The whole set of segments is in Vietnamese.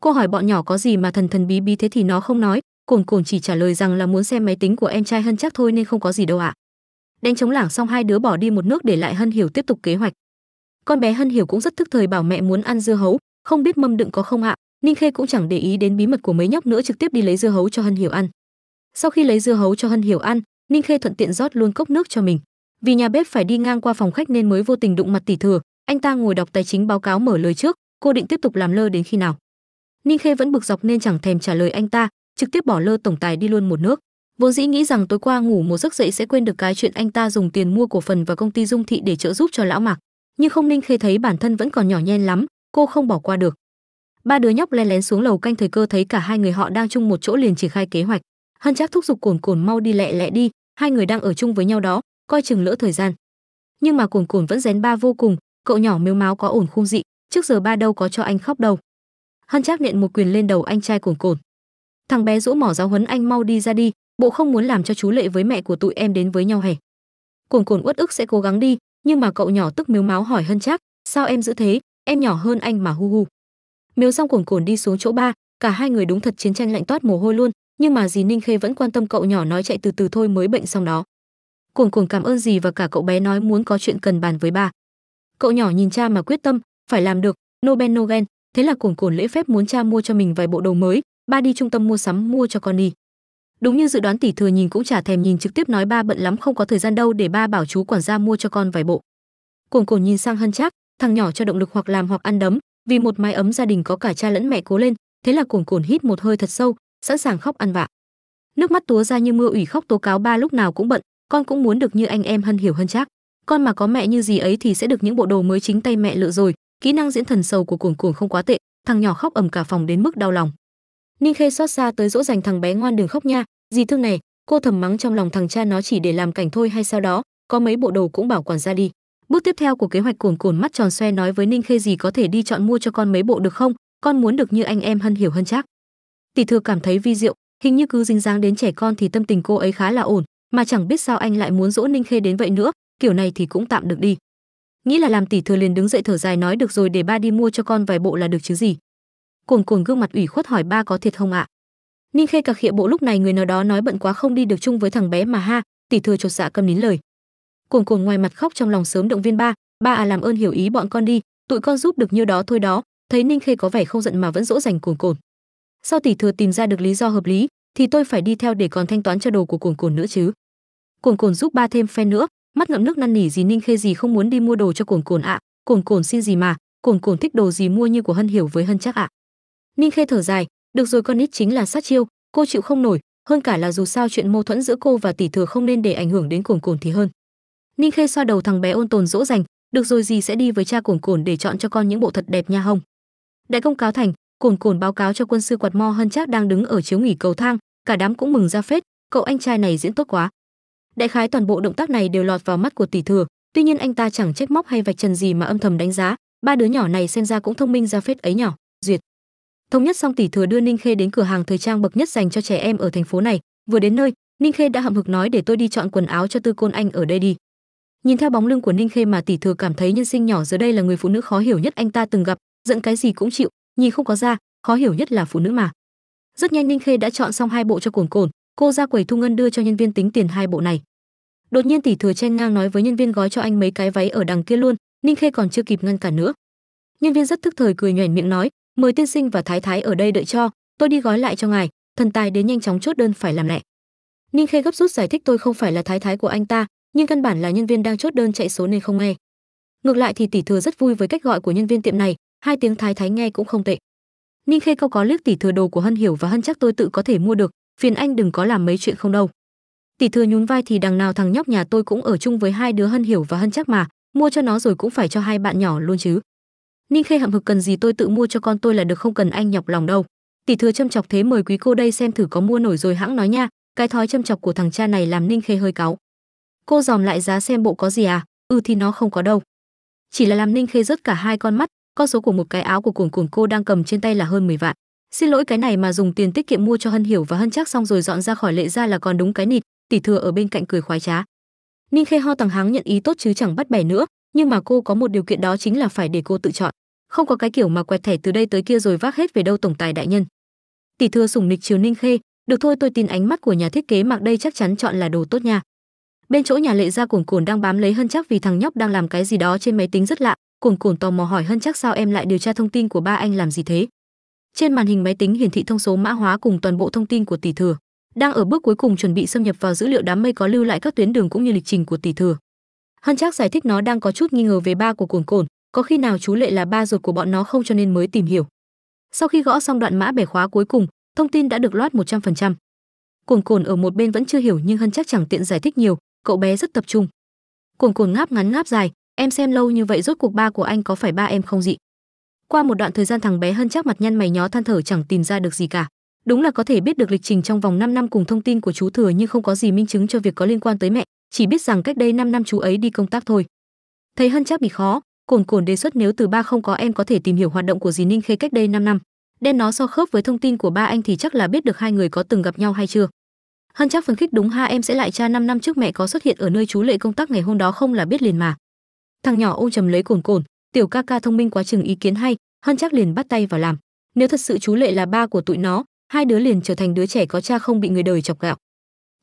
cô hỏi bọn nhỏ có gì mà thần thần bí bí thế thì nó không nói cồn cồn chỉ trả lời rằng là muốn xem máy tính của em trai hân chắc thôi nên không có gì đâu ạ à. đánh chống lảng xong hai đứa bỏ đi một nước để lại hân hiểu tiếp tục kế hoạch con bé hân hiểu cũng rất thức thời bảo mẹ muốn ăn dưa hấu không biết mâm đựng có không ạ à. ninh khê cũng chẳng để ý đến bí mật của mấy nhóc nữa trực tiếp đi lấy dưa hấu cho hân hiểu ăn sau khi lấy dưa hấu cho hân hiểu ăn ninh khê thuận tiện rót luôn cốc nước cho mình vì nhà bếp phải đi ngang qua phòng khách nên mới vô tình đụng mặt tỷ thừa anh ta ngồi đọc tài chính báo cáo mở lời trước cô định tiếp tục làm lơ đến khi nào Ninh Khê vẫn bực dọc nên chẳng thèm trả lời anh ta, trực tiếp bỏ lơ tổng tài đi luôn một nước. Vốn dĩ nghĩ rằng tối qua ngủ một giấc dậy sẽ quên được cái chuyện anh ta dùng tiền mua cổ phần và công ty Dung Thị để trợ giúp cho lão Mạc, nhưng không Ninh Khê thấy bản thân vẫn còn nhỏ nhen lắm, cô không bỏ qua được. Ba đứa nhóc len lén xuống lầu canh thời cơ thấy cả hai người họ đang chung một chỗ liền triển khai kế hoạch. Hân Trác thúc giục Cồn Cồn mau đi lẹ lẹ đi, hai người đang ở chung với nhau đó, coi chừng lỡ thời gian. Nhưng mà Cồn Cồn vẫn rén ba vô cùng, cậu nhỏ mếu máo có ổn khung dị, trước giờ ba đâu có cho anh khóc đâu hân trác nện một quyền lên đầu anh trai cồn cồn thằng bé rũ mỏ giáo huấn anh mau đi ra đi bộ không muốn làm cho chú lệ với mẹ của tụi em đến với nhau hè cồn cồn uất ức sẽ cố gắng đi nhưng mà cậu nhỏ tức miếu máu hỏi hân trác sao em giữ thế em nhỏ hơn anh mà hu hu miếu xong cồn cồn đi xuống chỗ ba cả hai người đúng thật chiến tranh lạnh toát mồ hôi luôn nhưng mà dì ninh khê vẫn quan tâm cậu nhỏ nói chạy từ từ thôi mới bệnh xong đó cồn cồn cảm ơn dì và cả cậu bé nói muốn có chuyện cần bàn với ba. cậu nhỏ nhìn cha mà quyết tâm phải làm được nobel nogen thế là cồn cồn lễ phép muốn cha mua cho mình vài bộ đồ mới ba đi trung tâm mua sắm mua cho con đi đúng như dự đoán tỷ thừa nhìn cũng chả thèm nhìn trực tiếp nói ba bận lắm không có thời gian đâu để ba bảo chú quản gia mua cho con vài bộ cồn cồn nhìn sang hân chắc thằng nhỏ cho động lực hoặc làm hoặc ăn đấm vì một mái ấm gia đình có cả cha lẫn mẹ cố lên thế là cồn cồn hít một hơi thật sâu sẵn sàng khóc ăn vạ nước mắt túa ra như mưa ủy khóc tố cáo ba lúc nào cũng bận con cũng muốn được như anh em hân hiểu hơn chắc con mà có mẹ như gì ấy thì sẽ được những bộ đồ mới chính tay mẹ lựa rồi kỹ năng diễn thần sầu của cuồng cuồng không quá tệ thằng nhỏ khóc ầm cả phòng đến mức đau lòng ninh khê xót xa tới dỗ dành thằng bé ngoan đừng khóc nha gì thương này cô thầm mắng trong lòng thằng cha nó chỉ để làm cảnh thôi hay sao đó có mấy bộ đồ cũng bảo quản ra đi bước tiếp theo của kế hoạch cuồn cuồn mắt tròn xoe nói với ninh khê gì có thể đi chọn mua cho con mấy bộ được không con muốn được như anh em hân hiểu hơn chắc tỷ thừa cảm thấy vi diệu hình như cứ dính dáng đến trẻ con thì tâm tình cô ấy khá là ổn mà chẳng biết sao anh lại muốn dỗ ninh khê đến vậy nữa kiểu này thì cũng tạm được đi nghĩ là làm tỷ thừa liền đứng dậy thở dài nói được rồi để ba đi mua cho con vài bộ là được chứ gì cồn cồn gương mặt ủy khuất hỏi ba có thiệt không ạ ninh khê cặc khịa bộ lúc này người nào đó nói bận quá không đi được chung với thằng bé mà ha tỷ thừa chột dạ cầm nín lời cồn cồn ngoài mặt khóc trong lòng sớm động viên ba ba à làm ơn hiểu ý bọn con đi tụi con giúp được nhiêu đó thôi đó thấy ninh khê có vẻ không giận mà vẫn dỗ dành cồn cồn sau tỷ thừa tìm ra được lý do hợp lý thì tôi phải đi theo để còn thanh toán cho đồ của cồn cồn nữa chứ cồn cồn giúp ba thêm phen nữa mắt ngậm nước năn nỉ gì ninh khê gì không muốn đi mua đồ cho cồn cồn ạ cồn cồn xin gì mà cồn cồn thích đồ gì mua như của hân hiểu với hân chắc ạ ninh khê thở dài được rồi con ít chính là sát chiêu cô chịu không nổi hơn cả là dù sao chuyện mâu thuẫn giữa cô và tỷ thừa không nên để ảnh hưởng đến cồn cồn thì hơn ninh khê xoa đầu thằng bé ôn tồn dỗ dành được rồi gì sẽ đi với cha cồn cồn để chọn cho con những bộ thật đẹp nha hồng đại công cáo thành cồn cồn báo cáo cho quân sư quạt mo hân chắc đang đứng ở chiếu nghỉ cầu thang cả đám cũng mừng ra phết cậu anh trai này diễn tốt quá đại khái toàn bộ động tác này đều lọt vào mắt của tỷ thừa tuy nhiên anh ta chẳng trách móc hay vạch trần gì mà âm thầm đánh giá ba đứa nhỏ này xem ra cũng thông minh ra phết ấy nhỏ duyệt thống nhất xong tỷ thừa đưa ninh khê đến cửa hàng thời trang bậc nhất dành cho trẻ em ở thành phố này vừa đến nơi ninh khê đã hậm hực nói để tôi đi chọn quần áo cho tư côn anh ở đây đi nhìn theo bóng lưng của ninh khê mà tỷ thừa cảm thấy nhân sinh nhỏ giờ đây là người phụ nữ khó hiểu nhất anh ta từng gặp giận cái gì cũng chịu nhìn không có ra khó hiểu nhất là phụ nữ mà rất nhanh ninh khê đã chọn xong hai bộ cho cồn cồn cô ra quầy thu ngân đưa cho nhân viên tính tiền hai bộ này đột nhiên tỷ thừa chen ngang nói với nhân viên gói cho anh mấy cái váy ở đằng kia luôn ninh khê còn chưa kịp ngăn cả nữa nhân viên rất thức thời cười nhoẻn miệng nói mời tiên sinh và thái thái ở đây đợi cho tôi đi gói lại cho ngài thần tài đến nhanh chóng chốt đơn phải làm lẹ ninh khê gấp rút giải thích tôi không phải là thái thái của anh ta nhưng căn bản là nhân viên đang chốt đơn chạy số nên không nghe ngược lại thì tỷ thừa rất vui với cách gọi của nhân viên tiệm này hai tiếng thái thái nghe cũng không tệ ninh khê câu có liếc tỷ thừa đồ của hân hiểu và hân chắc tôi tự có thể mua được phiền anh đừng có làm mấy chuyện không đâu tỷ thừa nhún vai thì đằng nào thằng nhóc nhà tôi cũng ở chung với hai đứa hân hiểu và hân chắc mà mua cho nó rồi cũng phải cho hai bạn nhỏ luôn chứ ninh khê hậm hực cần gì tôi tự mua cho con tôi là được không cần anh nhọc lòng đâu tỷ thừa châm chọc thế mời quý cô đây xem thử có mua nổi rồi hãng nói nha cái thói châm chọc của thằng cha này làm ninh khê hơi cáu cô dòm lại giá xem bộ có gì à ừ thì nó không có đâu chỉ là làm ninh khê rớt cả hai con mắt con số của một cái áo của cuồng cuồng cô đang cầm trên tay là hơn 10 vạn xin lỗi cái này mà dùng tiền tiết kiệm mua cho hân hiểu và hân chắc xong rồi dọn ra khỏi lệ ra là còn đúng cái nịt tỷ thừa ở bên cạnh cười khoái trá ninh khê ho tằng háng nhận ý tốt chứ chẳng bắt bẻ nữa nhưng mà cô có một điều kiện đó chính là phải để cô tự chọn không có cái kiểu mà quẹt thẻ từ đây tới kia rồi vác hết về đâu tổng tài đại nhân tỷ thừa sủng nịch chiều ninh khê được thôi tôi tin ánh mắt của nhà thiết kế mặc đây chắc chắn chọn là đồ tốt nha bên chỗ nhà lệ gia cuồn cuồn đang bám lấy hân chắc vì thằng nhóc đang làm cái gì đó trên máy tính rất lạ cuồn cuồn tò mò hỏi hân chắc sao em lại điều tra thông tin của ba anh làm gì thế trên màn hình máy tính hiển thị thông số mã hóa cùng toàn bộ thông tin của tỷ thừa đang ở bước cuối cùng chuẩn bị xâm nhập vào dữ liệu đám mây có lưu lại các tuyến đường cũng như lịch trình của tỷ thừa hân trác giải thích nó đang có chút nghi ngờ về ba của Cuồng cồn có khi nào chú lệ là ba ruột của bọn nó không cho nên mới tìm hiểu sau khi gõ xong đoạn mã bẻ khóa cuối cùng thông tin đã được loát 100%. Cuồng cồn ở một bên vẫn chưa hiểu nhưng hân chắc chẳng tiện giải thích nhiều cậu bé rất tập trung Cuồng cồn ngáp ngắn ngáp dài em xem lâu như vậy rốt cuộc ba của anh có phải ba em không dị qua một đoạn thời gian thằng bé hân chắc mặt nhăn mày nhó than thở chẳng tìm ra được gì cả đúng là có thể biết được lịch trình trong vòng 5 năm cùng thông tin của chú thừa nhưng không có gì minh chứng cho việc có liên quan tới mẹ chỉ biết rằng cách đây 5 năm chú ấy đi công tác thôi thấy hân chắc bị khó cồn cồn đề xuất nếu từ ba không có em có thể tìm hiểu hoạt động của dì ninh khê cách đây 5 năm đem nó so khớp với thông tin của ba anh thì chắc là biết được hai người có từng gặp nhau hay chưa hân chắc phấn khích đúng ha em sẽ lại tra 5 năm trước mẹ có xuất hiện ở nơi chú lệ công tác ngày hôm đó không là biết liền mà thằng nhỏ ôm chầm lấy cồn cồn tiểu ca ca thông minh quá chừng ý kiến hay hân chắc liền bắt tay vào làm nếu thật sự chú lệ là ba của tụi nó hai đứa liền trở thành đứa trẻ có cha không bị người đời chọc gạo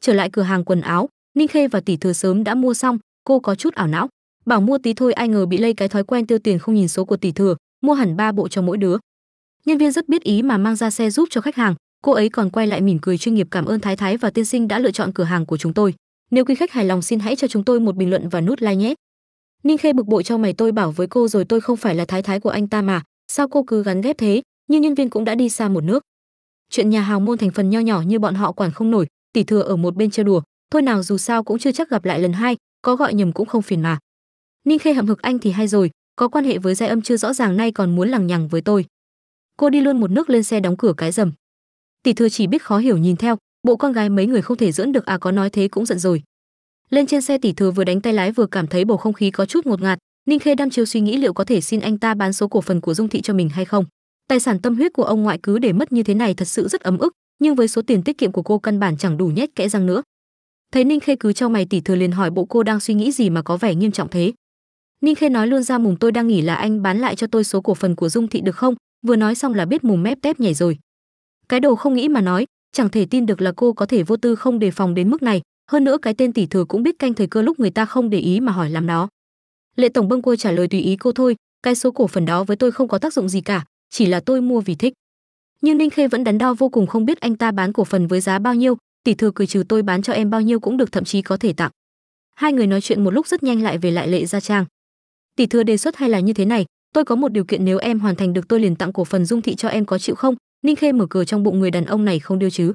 trở lại cửa hàng quần áo ninh khê và tỷ thừa sớm đã mua xong cô có chút ảo não bảo mua tí thôi ai ngờ bị lây cái thói quen tiêu tiền không nhìn số của tỷ thừa mua hẳn ba bộ cho mỗi đứa nhân viên rất biết ý mà mang ra xe giúp cho khách hàng cô ấy còn quay lại mỉm cười chuyên nghiệp cảm ơn thái thái và tiên sinh đã lựa chọn cửa hàng của chúng tôi nếu quý khách hài lòng xin hãy cho chúng tôi một bình luận và nút like nhé Ninh Khê bực bội cho mày tôi bảo với cô rồi tôi không phải là thái thái của anh ta mà, sao cô cứ gắn ghép thế, Như nhân viên cũng đã đi xa một nước. Chuyện nhà hào môn thành phần nho nhỏ như bọn họ quản không nổi, tỷ thừa ở một bên chơi đùa, thôi nào dù sao cũng chưa chắc gặp lại lần hai, có gọi nhầm cũng không phiền mà. Ninh Khê hậm hực anh thì hay rồi, có quan hệ với giai âm chưa rõ ràng nay còn muốn lằng nhằng với tôi. Cô đi luôn một nước lên xe đóng cửa cái rầm. Tỷ thừa chỉ biết khó hiểu nhìn theo, bộ con gái mấy người không thể dưỡng được à có nói thế cũng giận rồi lên trên xe tỷ thừa vừa đánh tay lái vừa cảm thấy bầu không khí có chút ngột ngạt ninh khê đăm chiêu suy nghĩ liệu có thể xin anh ta bán số cổ phần của dung thị cho mình hay không tài sản tâm huyết của ông ngoại cứ để mất như thế này thật sự rất ấm ức nhưng với số tiền tiết kiệm của cô căn bản chẳng đủ nhét kẽ răng nữa thấy ninh khê cứ cho mày tỷ thừa liền hỏi bộ cô đang suy nghĩ gì mà có vẻ nghiêm trọng thế ninh khê nói luôn ra mùng tôi đang nghỉ là anh bán lại cho tôi số cổ phần của dung thị được không vừa nói xong là biết mùng mép tép nhảy rồi cái đồ không nghĩ mà nói chẳng thể tin được là cô có thể vô tư không đề phòng đến mức này hơn nữa cái tên tỷ thừa cũng biết canh thời cơ lúc người ta không để ý mà hỏi làm nó lệ tổng bâng quơ trả lời tùy ý cô thôi cái số cổ phần đó với tôi không có tác dụng gì cả chỉ là tôi mua vì thích nhưng ninh khê vẫn đắn đo vô cùng không biết anh ta bán cổ phần với giá bao nhiêu tỷ thừa cười trừ tôi bán cho em bao nhiêu cũng được thậm chí có thể tặng hai người nói chuyện một lúc rất nhanh lại về lại lệ gia trang tỷ thừa đề xuất hay là như thế này tôi có một điều kiện nếu em hoàn thành được tôi liền tặng cổ phần dung thị cho em có chịu không ninh khê mở cửa trong bụng người đàn ông này không điêu chứ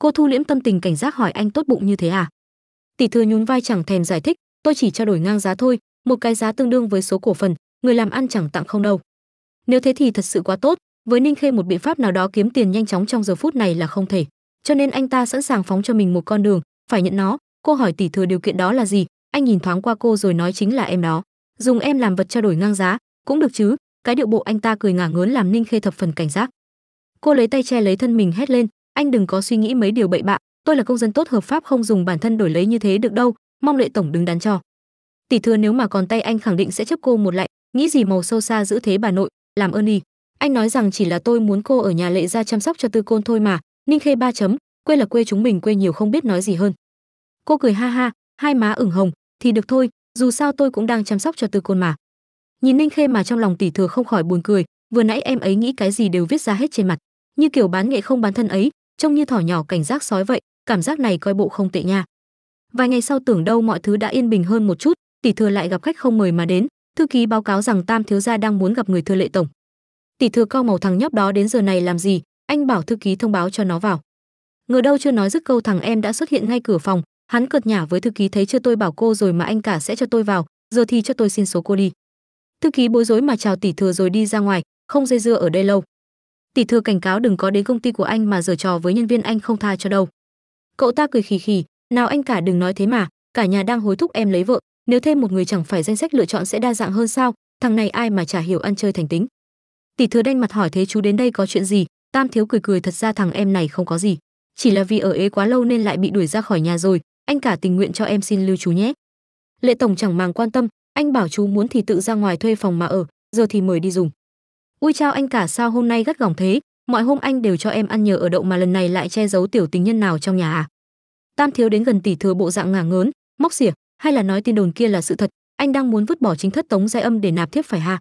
cô thu liễm tâm tình cảnh giác hỏi anh tốt bụng như thế à tỷ thừa nhún vai chẳng thèm giải thích tôi chỉ trao đổi ngang giá thôi một cái giá tương đương với số cổ phần người làm ăn chẳng tặng không đâu nếu thế thì thật sự quá tốt với ninh khê một biện pháp nào đó kiếm tiền nhanh chóng trong giờ phút này là không thể cho nên anh ta sẵn sàng phóng cho mình một con đường phải nhận nó cô hỏi tỷ thừa điều kiện đó là gì anh nhìn thoáng qua cô rồi nói chính là em đó dùng em làm vật trao đổi ngang giá cũng được chứ cái điệu bộ anh ta cười ngả ngớn làm ninh khê thập phần cảnh giác cô lấy tay che lấy thân mình hét lên anh đừng có suy nghĩ mấy điều bậy bạ tôi là công dân tốt hợp pháp không dùng bản thân đổi lấy như thế được đâu mong lệ tổng đứng đắn cho tỷ thừa nếu mà còn tay anh khẳng định sẽ chấp cô một lại nghĩ gì màu sâu xa giữ thế bà nội làm ơn đi anh nói rằng chỉ là tôi muốn cô ở nhà lệ ra chăm sóc cho tư côn thôi mà ninh khê ba chấm quê là quê chúng mình quê nhiều không biết nói gì hơn cô cười ha ha hai má ửng hồng thì được thôi dù sao tôi cũng đang chăm sóc cho tư côn mà nhìn ninh khê mà trong lòng tỷ thừa không khỏi buồn cười vừa nãy em ấy nghĩ cái gì đều viết ra hết trên mặt như kiểu bán nghệ không bán thân ấy trông như thỏ nhỏ cảnh giác sói vậy cảm giác này coi bộ không tệ nha vài ngày sau tưởng đâu mọi thứ đã yên bình hơn một chút tỷ thừa lại gặp khách không mời mà đến thư ký báo cáo rằng tam thiếu gia đang muốn gặp người thừa lệ tổng tỷ thừa cao màu thằng nhóc đó đến giờ này làm gì anh bảo thư ký thông báo cho nó vào người đâu chưa nói dứt câu thằng em đã xuất hiện ngay cửa phòng hắn cợt nhả với thư ký thấy chưa tôi bảo cô rồi mà anh cả sẽ cho tôi vào giờ thì cho tôi xin số cô đi thư ký bối rối mà chào tỷ thừa rồi đi ra ngoài không dây dưa ở đây lâu tỷ thừa cảnh cáo đừng có đến công ty của anh mà giở trò với nhân viên anh không tha cho đâu cậu ta cười khì khì nào anh cả đừng nói thế mà cả nhà đang hối thúc em lấy vợ nếu thêm một người chẳng phải danh sách lựa chọn sẽ đa dạng hơn sao thằng này ai mà chả hiểu ăn chơi thành tính tỷ thừa đanh mặt hỏi thế chú đến đây có chuyện gì tam thiếu cười cười thật ra thằng em này không có gì chỉ là vì ở ế quá lâu nên lại bị đuổi ra khỏi nhà rồi anh cả tình nguyện cho em xin lưu chú nhé lệ tổng chẳng màng quan tâm anh bảo chú muốn thì tự ra ngoài thuê phòng mà ở giờ thì mời đi dùng ui chao anh cả sao hôm nay gắt gỏng thế mọi hôm anh đều cho em ăn nhờ ở đậu mà lần này lại che giấu tiểu tình nhân nào trong nhà à tam thiếu đến gần tỷ thừa bộ dạng ngả ngớn móc xỉa hay là nói tin đồn kia là sự thật anh đang muốn vứt bỏ chính thất tống giai âm để nạp thiếp phải ha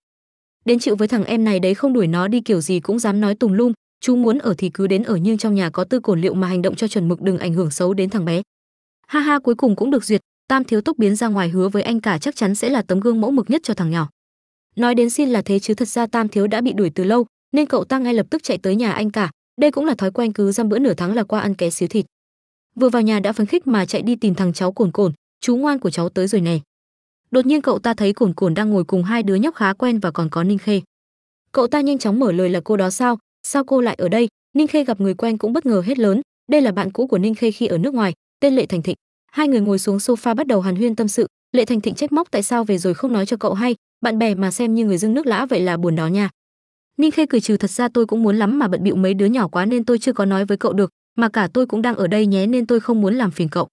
đến chịu với thằng em này đấy không đuổi nó đi kiểu gì cũng dám nói tùng lum chú muốn ở thì cứ đến ở nhưng trong nhà có tư cổn liệu mà hành động cho chuẩn mực đừng ảnh hưởng xấu đến thằng bé ha ha cuối cùng cũng được duyệt tam thiếu tốc biến ra ngoài hứa với anh cả chắc chắn sẽ là tấm gương mẫu mực nhất cho thằng nhỏ nói đến xin là thế chứ thật ra tam thiếu đã bị đuổi từ lâu nên cậu ta ngay lập tức chạy tới nhà anh cả đây cũng là thói quen cứ dăm bữa nửa tháng là qua ăn ké xíu thịt vừa vào nhà đã phấn khích mà chạy đi tìm thằng cháu cồn cồn chú ngoan của cháu tới rồi này đột nhiên cậu ta thấy cồn cồn đang ngồi cùng hai đứa nhóc khá quen và còn có ninh khê cậu ta nhanh chóng mở lời là cô đó sao sao cô lại ở đây ninh khê gặp người quen cũng bất ngờ hết lớn đây là bạn cũ của ninh khê khi ở nước ngoài tên lệ thành thịnh hai người ngồi xuống sofa bắt đầu hàn huyên tâm sự lệ thành thịnh trách móc tại sao về rồi không nói cho cậu hay bạn bè mà xem như người dưng nước lã vậy là buồn đó nha ninh khê cười trừ thật ra tôi cũng muốn lắm mà bận bịu mấy đứa nhỏ quá nên tôi chưa có nói với cậu được mà cả tôi cũng đang ở đây nhé nên tôi không muốn làm phiền cậu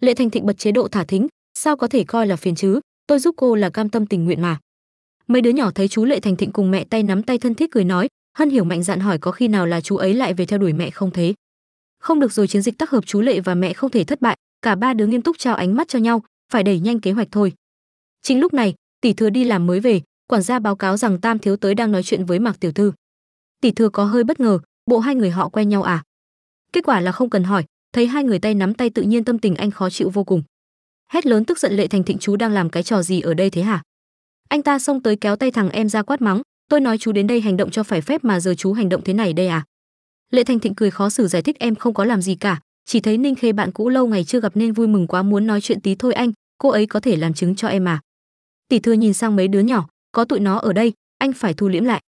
lệ thành thịnh bật chế độ thả thính sao có thể coi là phiền chứ tôi giúp cô là cam tâm tình nguyện mà mấy đứa nhỏ thấy chú lệ thành thịnh cùng mẹ tay nắm tay thân thiết cười nói hân hiểu mạnh dạn hỏi có khi nào là chú ấy lại về theo đuổi mẹ không thế không được rồi chiến dịch tác hợp chú lệ và mẹ không thể thất bại cả ba đứa nghiêm túc trao ánh mắt cho nhau phải đẩy nhanh kế hoạch thôi chính lúc này tỷ thừa đi làm mới về quản gia báo cáo rằng tam thiếu tới đang nói chuyện với mạc tiểu thư tỷ thừa có hơi bất ngờ bộ hai người họ quen nhau à kết quả là không cần hỏi thấy hai người tay nắm tay tự nhiên tâm tình anh khó chịu vô cùng hét lớn tức giận lệ thành thịnh chú đang làm cái trò gì ở đây thế hả anh ta xông tới kéo tay thằng em ra quát mắng tôi nói chú đến đây hành động cho phải phép mà giờ chú hành động thế này đây à lệ thành thịnh cười khó xử giải thích em không có làm gì cả chỉ thấy ninh khê bạn cũ lâu ngày chưa gặp nên vui mừng quá muốn nói chuyện tí thôi anh cô ấy có thể làm chứng cho em à tỷ thừa nhìn sang mấy đứa nhỏ có tụi nó ở đây anh phải thu liễm lại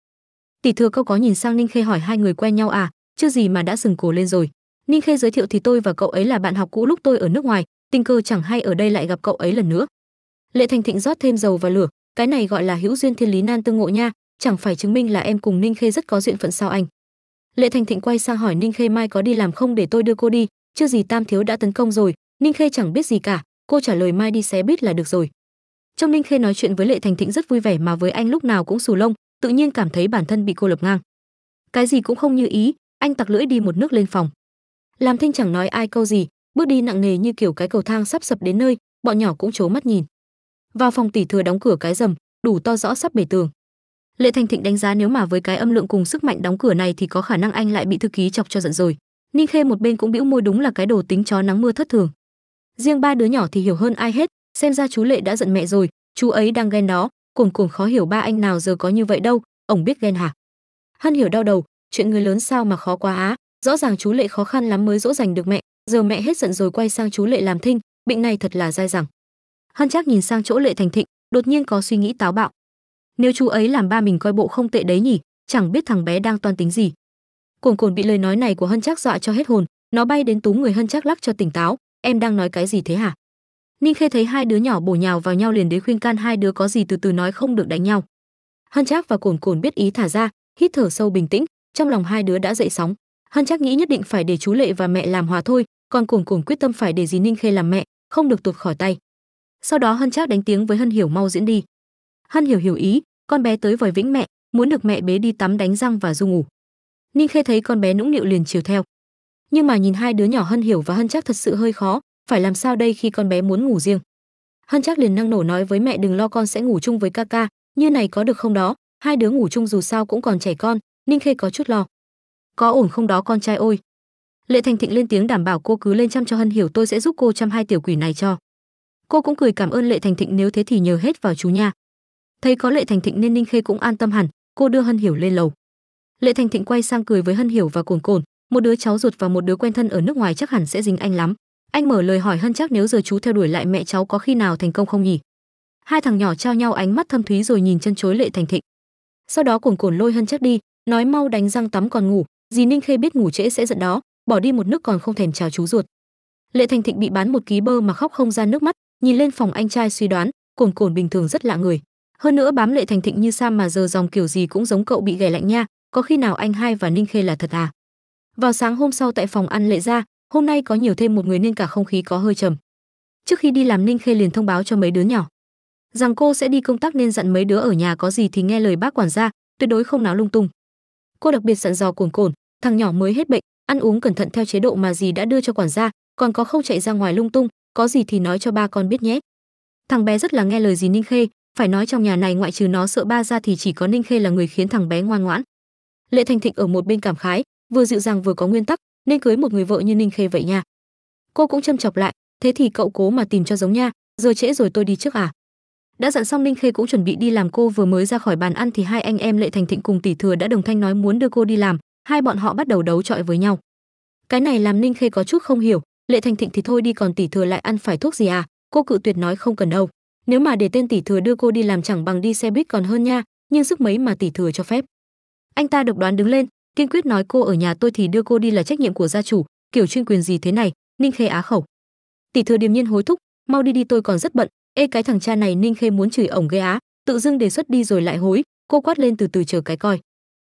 tỷ thừa câu có nhìn sang ninh khê hỏi hai người quen nhau à chưa gì mà đã sừng cổ lên rồi ninh khê giới thiệu thì tôi và cậu ấy là bạn học cũ lúc tôi ở nước ngoài tình cơ chẳng hay ở đây lại gặp cậu ấy lần nữa lệ thành thịnh rót thêm dầu vào lửa cái này gọi là hữu duyên thiên lý nan tương ngộ nha chẳng phải chứng minh là em cùng ninh khê rất có duyên phận sao anh lệ thành thịnh quay sang hỏi ninh khê mai có đi làm không để tôi đưa cô đi chưa gì tam thiếu đã tấn công rồi ninh khê chẳng biết gì cả cô trả lời mai đi xe bít là được rồi trong Ninh Khê nói chuyện với Lệ Thành Thịnh rất vui vẻ mà với anh lúc nào cũng sù lông, tự nhiên cảm thấy bản thân bị cô lập ngang. Cái gì cũng không như ý, anh tặc lưỡi đi một nước lên phòng. Làm Thanh chẳng nói ai câu gì, bước đi nặng nề như kiểu cái cầu thang sắp sập đến nơi, bọn nhỏ cũng trố mắt nhìn. Vào phòng tỷ thừa đóng cửa cái rầm, đủ to rõ sắp bể tường. Lệ Thành Thịnh đánh giá nếu mà với cái âm lượng cùng sức mạnh đóng cửa này thì có khả năng anh lại bị thư ký chọc cho giận rồi. Ninh Khê một bên cũng bĩu môi đúng là cái đồ tính chó nắng mưa thất thường. Riêng ba đứa nhỏ thì hiểu hơn ai hết, xem ra chú lệ đã giận mẹ rồi chú ấy đang ghen đó cuồng cuồng khó hiểu ba anh nào giờ có như vậy đâu ổng biết ghen hả hân hiểu đau đầu chuyện người lớn sao mà khó quá á rõ ràng chú lệ khó khăn lắm mới dỗ dành được mẹ giờ mẹ hết giận rồi quay sang chú lệ làm thinh bệnh này thật là dai dẳng hân chắc nhìn sang chỗ lệ thành thịnh đột nhiên có suy nghĩ táo bạo nếu chú ấy làm ba mình coi bộ không tệ đấy nhỉ chẳng biết thằng bé đang toan tính gì cuồng cuồng bị lời nói này của hân chắc dọa cho hết hồn nó bay đến túm người hân chắc lắc cho tỉnh táo em đang nói cái gì thế hả Ninh Khê thấy hai đứa nhỏ bổ nhào vào nhau liền đến khuyên can hai đứa có gì từ từ nói không được đánh nhau. Hân Trác và Cổn Cổn biết ý thả ra, hít thở sâu bình tĩnh, trong lòng hai đứa đã dậy sóng. Hân Trác nghĩ nhất định phải để chú Lệ và mẹ làm hòa thôi, còn Cổn Cổn quyết tâm phải để dì Ninh Khê làm mẹ, không được tuột khỏi tay. Sau đó Hân Trác đánh tiếng với Hân Hiểu mau diễn đi. Hân Hiểu hiểu ý, con bé tới vòi vĩnh mẹ, muốn được mẹ bế đi tắm đánh răng và du ngủ. Ninh Khê thấy con bé nũng nịu liền chiều theo. Nhưng mà nhìn hai đứa nhỏ Hân Hiểu và Hân Trác thật sự hơi khó, phải làm sao đây khi con bé muốn ngủ riêng hân chắc liền năng nổ nói với mẹ đừng lo con sẽ ngủ chung với kaka như này có được không đó hai đứa ngủ chung dù sao cũng còn trẻ con ninh khê có chút lo có ổn không đó con trai ôi lệ thành thịnh lên tiếng đảm bảo cô cứ lên chăm cho hân hiểu tôi sẽ giúp cô chăm hai tiểu quỷ này cho cô cũng cười cảm ơn lệ thành thịnh nếu thế thì nhờ hết vào chú nha thấy có lệ thành thịnh nên ninh khê cũng an tâm hẳn cô đưa hân hiểu lên lầu lệ thành thịnh quay sang cười với hân hiểu và cồn cồn một đứa cháu ruột và một đứa quen thân ở nước ngoài chắc hẳn sẽ dính anh lắm anh mở lời hỏi hân chắc nếu giờ chú theo đuổi lại mẹ cháu có khi nào thành công không nhỉ hai thằng nhỏ trao nhau ánh mắt thâm thúy rồi nhìn chân chối lệ thành thịnh sau đó cuồn cuộn lôi hân chắc đi nói mau đánh răng tắm còn ngủ dì ninh khê biết ngủ trễ sẽ giận đó bỏ đi một nước còn không thèm chào chú ruột lệ thành thịnh bị bán một ký bơ mà khóc không ra nước mắt nhìn lên phòng anh trai suy đoán cồn cồn bình thường rất lạ người hơn nữa bám lệ thành thịnh như sam mà giờ dòng kiểu gì cũng giống cậu bị ghẻ lạnh nha có khi nào anh hai và ninh khê là thật à vào sáng hôm sau tại phòng ăn lệ ra hôm nay có nhiều thêm một người nên cả không khí có hơi trầm trước khi đi làm ninh khê liền thông báo cho mấy đứa nhỏ rằng cô sẽ đi công tác nên dặn mấy đứa ở nhà có gì thì nghe lời bác quản gia tuyệt đối không náo lung tung cô đặc biệt dặn dò cồn cồn thằng nhỏ mới hết bệnh ăn uống cẩn thận theo chế độ mà dì đã đưa cho quản gia còn có không chạy ra ngoài lung tung có gì thì nói cho ba con biết nhé thằng bé rất là nghe lời dì ninh khê phải nói trong nhà này ngoại trừ nó sợ ba ra thì chỉ có ninh khê là người khiến thằng bé ngoan ngoãn lệ thành thịnh ở một bên cảm khái vừa dịu dàng vừa có nguyên tắc nên cưới một người vợ như ninh khê vậy nha cô cũng châm chọc lại thế thì cậu cố mà tìm cho giống nha giờ trễ rồi tôi đi trước à đã dặn xong ninh khê cũng chuẩn bị đi làm cô vừa mới ra khỏi bàn ăn thì hai anh em lệ thành thịnh cùng tỷ thừa đã đồng thanh nói muốn đưa cô đi làm hai bọn họ bắt đầu đấu trọi với nhau cái này làm ninh khê có chút không hiểu lệ thành thịnh thì thôi đi còn tỷ thừa lại ăn phải thuốc gì à cô cự tuyệt nói không cần đâu nếu mà để tên tỷ thừa đưa cô đi làm chẳng bằng đi xe buýt còn hơn nha nhưng sức mấy mà tỷ thừa cho phép anh ta độc đoán đứng lên kiên quyết nói cô ở nhà tôi thì đưa cô đi là trách nhiệm của gia chủ kiểu chuyên quyền gì thế này ninh khê á khẩu tỷ thừa điềm nhiên hối thúc mau đi đi tôi còn rất bận ê cái thằng cha này ninh khê muốn chửi ổng ghê á tự dưng đề xuất đi rồi lại hối cô quát lên từ từ chờ cái coi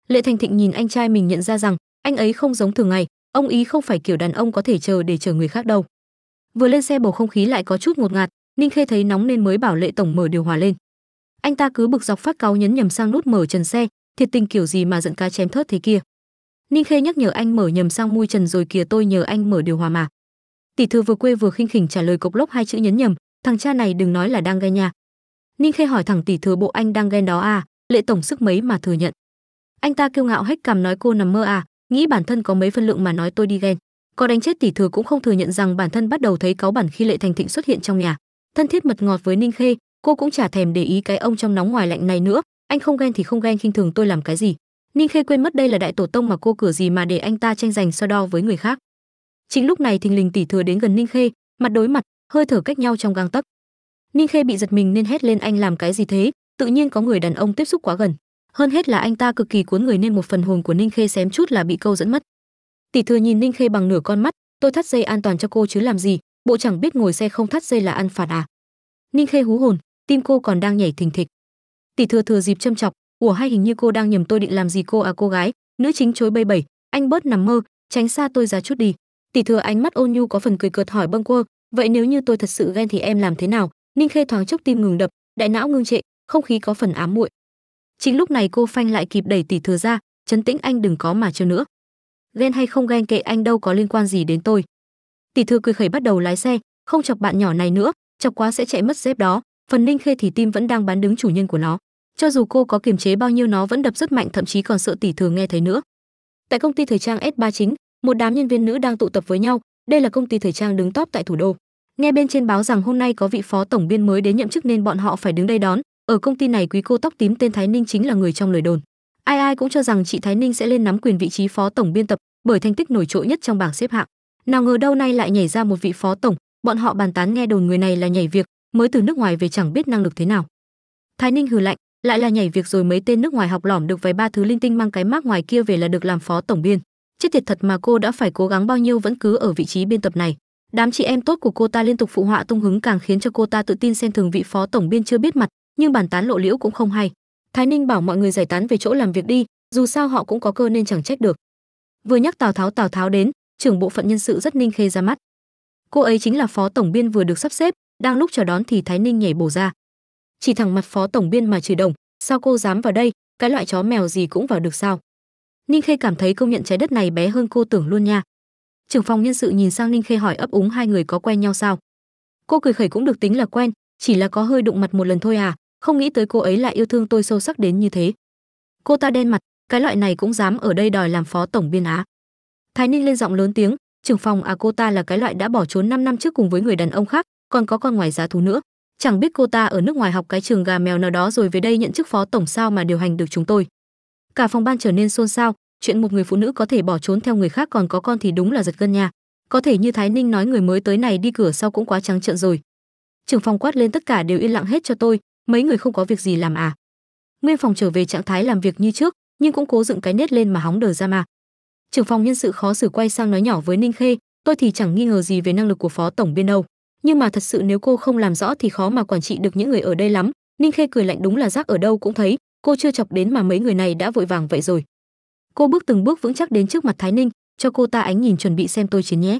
lệ thành thịnh nhìn anh trai mình nhận ra rằng anh ấy không giống thường ngày ông ý không phải kiểu đàn ông có thể chờ để chờ người khác đâu vừa lên xe bầu không khí lại có chút ngột ngạt ninh khê thấy nóng nên mới bảo lệ tổng mở điều hòa lên anh ta cứ bực dọc phát cáu nhấn nhầm sang nút mở trần xe thiệt tình kiểu gì mà giận cá chém thớt thế kia ninh khê nhắc nhở anh mở nhầm sang mui trần rồi kìa tôi nhờ anh mở điều hòa mà tỷ thư vừa quê vừa khinh khỉnh trả lời cộc lốc hai chữ nhấn nhầm thằng cha này đừng nói là đang ghen nha ninh khê hỏi thẳng tỷ thừa bộ anh đang ghen đó à lệ tổng sức mấy mà thừa nhận anh ta kiêu ngạo hết cằm nói cô nằm mơ à nghĩ bản thân có mấy phân lượng mà nói tôi đi ghen có đánh chết tỷ thừa cũng không thừa nhận rằng bản thân bắt đầu thấy cáu bản khi lệ thành thịnh xuất hiện trong nhà thân thiết mật ngọt với ninh khê cô cũng chả thèm để ý cái ông trong nóng ngoài lạnh này nữa anh không ghen thì không ghen khinh thường tôi làm cái gì ninh khê quên mất đây là đại tổ tông mà cô cửa gì mà để anh ta tranh giành so đo với người khác chính lúc này thình lình tỷ thừa đến gần ninh khê mặt đối mặt hơi thở cách nhau trong gang tấc ninh khê bị giật mình nên hét lên anh làm cái gì thế tự nhiên có người đàn ông tiếp xúc quá gần hơn hết là anh ta cực kỳ cuốn người nên một phần hồn của ninh khê xém chút là bị câu dẫn mất tỷ thừa nhìn ninh khê bằng nửa con mắt tôi thắt dây an toàn cho cô chứ làm gì bộ chẳng biết ngồi xe không thắt dây là ăn phạt à ninh khê hú hồn tim cô còn đang nhảy thình thịch tỷ thừa thừa dịp châm chọc ủa hay hình như cô đang nhầm tôi định làm gì cô à cô gái nữ chính chối bay bẩy anh bớt nằm mơ tránh xa tôi ra chút đi tỷ thừa ánh mắt ôn nhu có phần cười cợt hỏi bâng quơ vậy nếu như tôi thật sự ghen thì em làm thế nào ninh khê thoáng chốc tim ngừng đập đại não ngưng trệ không khí có phần ám muội chính lúc này cô phanh lại kịp đẩy tỷ thừa ra chấn tĩnh anh đừng có mà chơi nữa ghen hay không ghen kệ anh đâu có liên quan gì đến tôi tỷ thừa cười khẩy bắt đầu lái xe không chọc bạn nhỏ này nữa chọc quá sẽ chạy mất dép đó phần ninh khê thì tim vẫn đang bán đứng chủ nhân của nó cho dù cô có kiềm chế bao nhiêu nó vẫn đập rất mạnh thậm chí còn sợ tỷ thường nghe thấy nữa tại công ty thời trang S3 chính một đám nhân viên nữ đang tụ tập với nhau đây là công ty thời trang đứng top tại thủ đô nghe bên trên báo rằng hôm nay có vị phó tổng biên mới đến nhậm chức nên bọn họ phải đứng đây đón ở công ty này quý cô tóc tím tên thái ninh chính là người trong lời đồn ai ai cũng cho rằng chị thái ninh sẽ lên nắm quyền vị trí phó tổng biên tập bởi thành tích nổi trội nhất trong bảng xếp hạng nào ngờ đâu nay lại nhảy ra một vị phó tổng bọn họ bàn tán nghe đồn người này là nhảy việc mới từ nước ngoài về chẳng biết năng lực thế nào thái ninh hừ lạnh lại là nhảy việc rồi mấy tên nước ngoài học lỏm được vài ba thứ linh tinh mang cái mác ngoài kia về là được làm phó tổng biên chết tiệt thật mà cô đã phải cố gắng bao nhiêu vẫn cứ ở vị trí biên tập này đám chị em tốt của cô ta liên tục phụ họa tung hứng càng khiến cho cô ta tự tin xem thường vị phó tổng biên chưa biết mặt nhưng bản tán lộ liễu cũng không hay thái ninh bảo mọi người giải tán về chỗ làm việc đi dù sao họ cũng có cơ nên chẳng trách được vừa nhắc tào tháo tào tháo đến trưởng bộ phận nhân sự rất ninh khê ra mắt cô ấy chính là phó tổng biên vừa được sắp xếp đang lúc chờ đón thì thái ninh nhảy bổ ra chỉ thẳng mặt phó tổng biên mà chửi đồng sao cô dám vào đây cái loại chó mèo gì cũng vào được sao ninh khê cảm thấy công nhận trái đất này bé hơn cô tưởng luôn nha trưởng phòng nhân sự nhìn sang ninh khê hỏi ấp úng hai người có quen nhau sao cô cười khẩy cũng được tính là quen chỉ là có hơi đụng mặt một lần thôi à không nghĩ tới cô ấy lại yêu thương tôi sâu sắc đến như thế cô ta đen mặt cái loại này cũng dám ở đây đòi làm phó tổng biên á thái ninh lên giọng lớn tiếng trưởng phòng à cô ta là cái loại đã bỏ trốn 5 năm trước cùng với người đàn ông khác còn có con ngoài giá thú nữa chẳng biết cô ta ở nước ngoài học cái trường gà mèo nào đó rồi về đây nhận chức phó tổng sao mà điều hành được chúng tôi cả phòng ban trở nên xôn xao chuyện một người phụ nữ có thể bỏ trốn theo người khác còn có con thì đúng là giật gân nha có thể như thái ninh nói người mới tới này đi cửa sau cũng quá trắng trợn rồi trưởng phòng quát lên tất cả đều yên lặng hết cho tôi mấy người không có việc gì làm à nguyên phòng trở về trạng thái làm việc như trước nhưng cũng cố dựng cái nết lên mà hóng đờ ra mà trưởng phòng nhân sự khó xử quay sang nói nhỏ với ninh khê tôi thì chẳng nghi ngờ gì về năng lực của phó tổng biên đâu nhưng mà thật sự nếu cô không làm rõ thì khó mà quản trị được những người ở đây lắm ninh khê cười lạnh đúng là rác ở đâu cũng thấy cô chưa chọc đến mà mấy người này đã vội vàng vậy rồi cô bước từng bước vững chắc đến trước mặt thái ninh cho cô ta ánh nhìn chuẩn bị xem tôi chiến nhé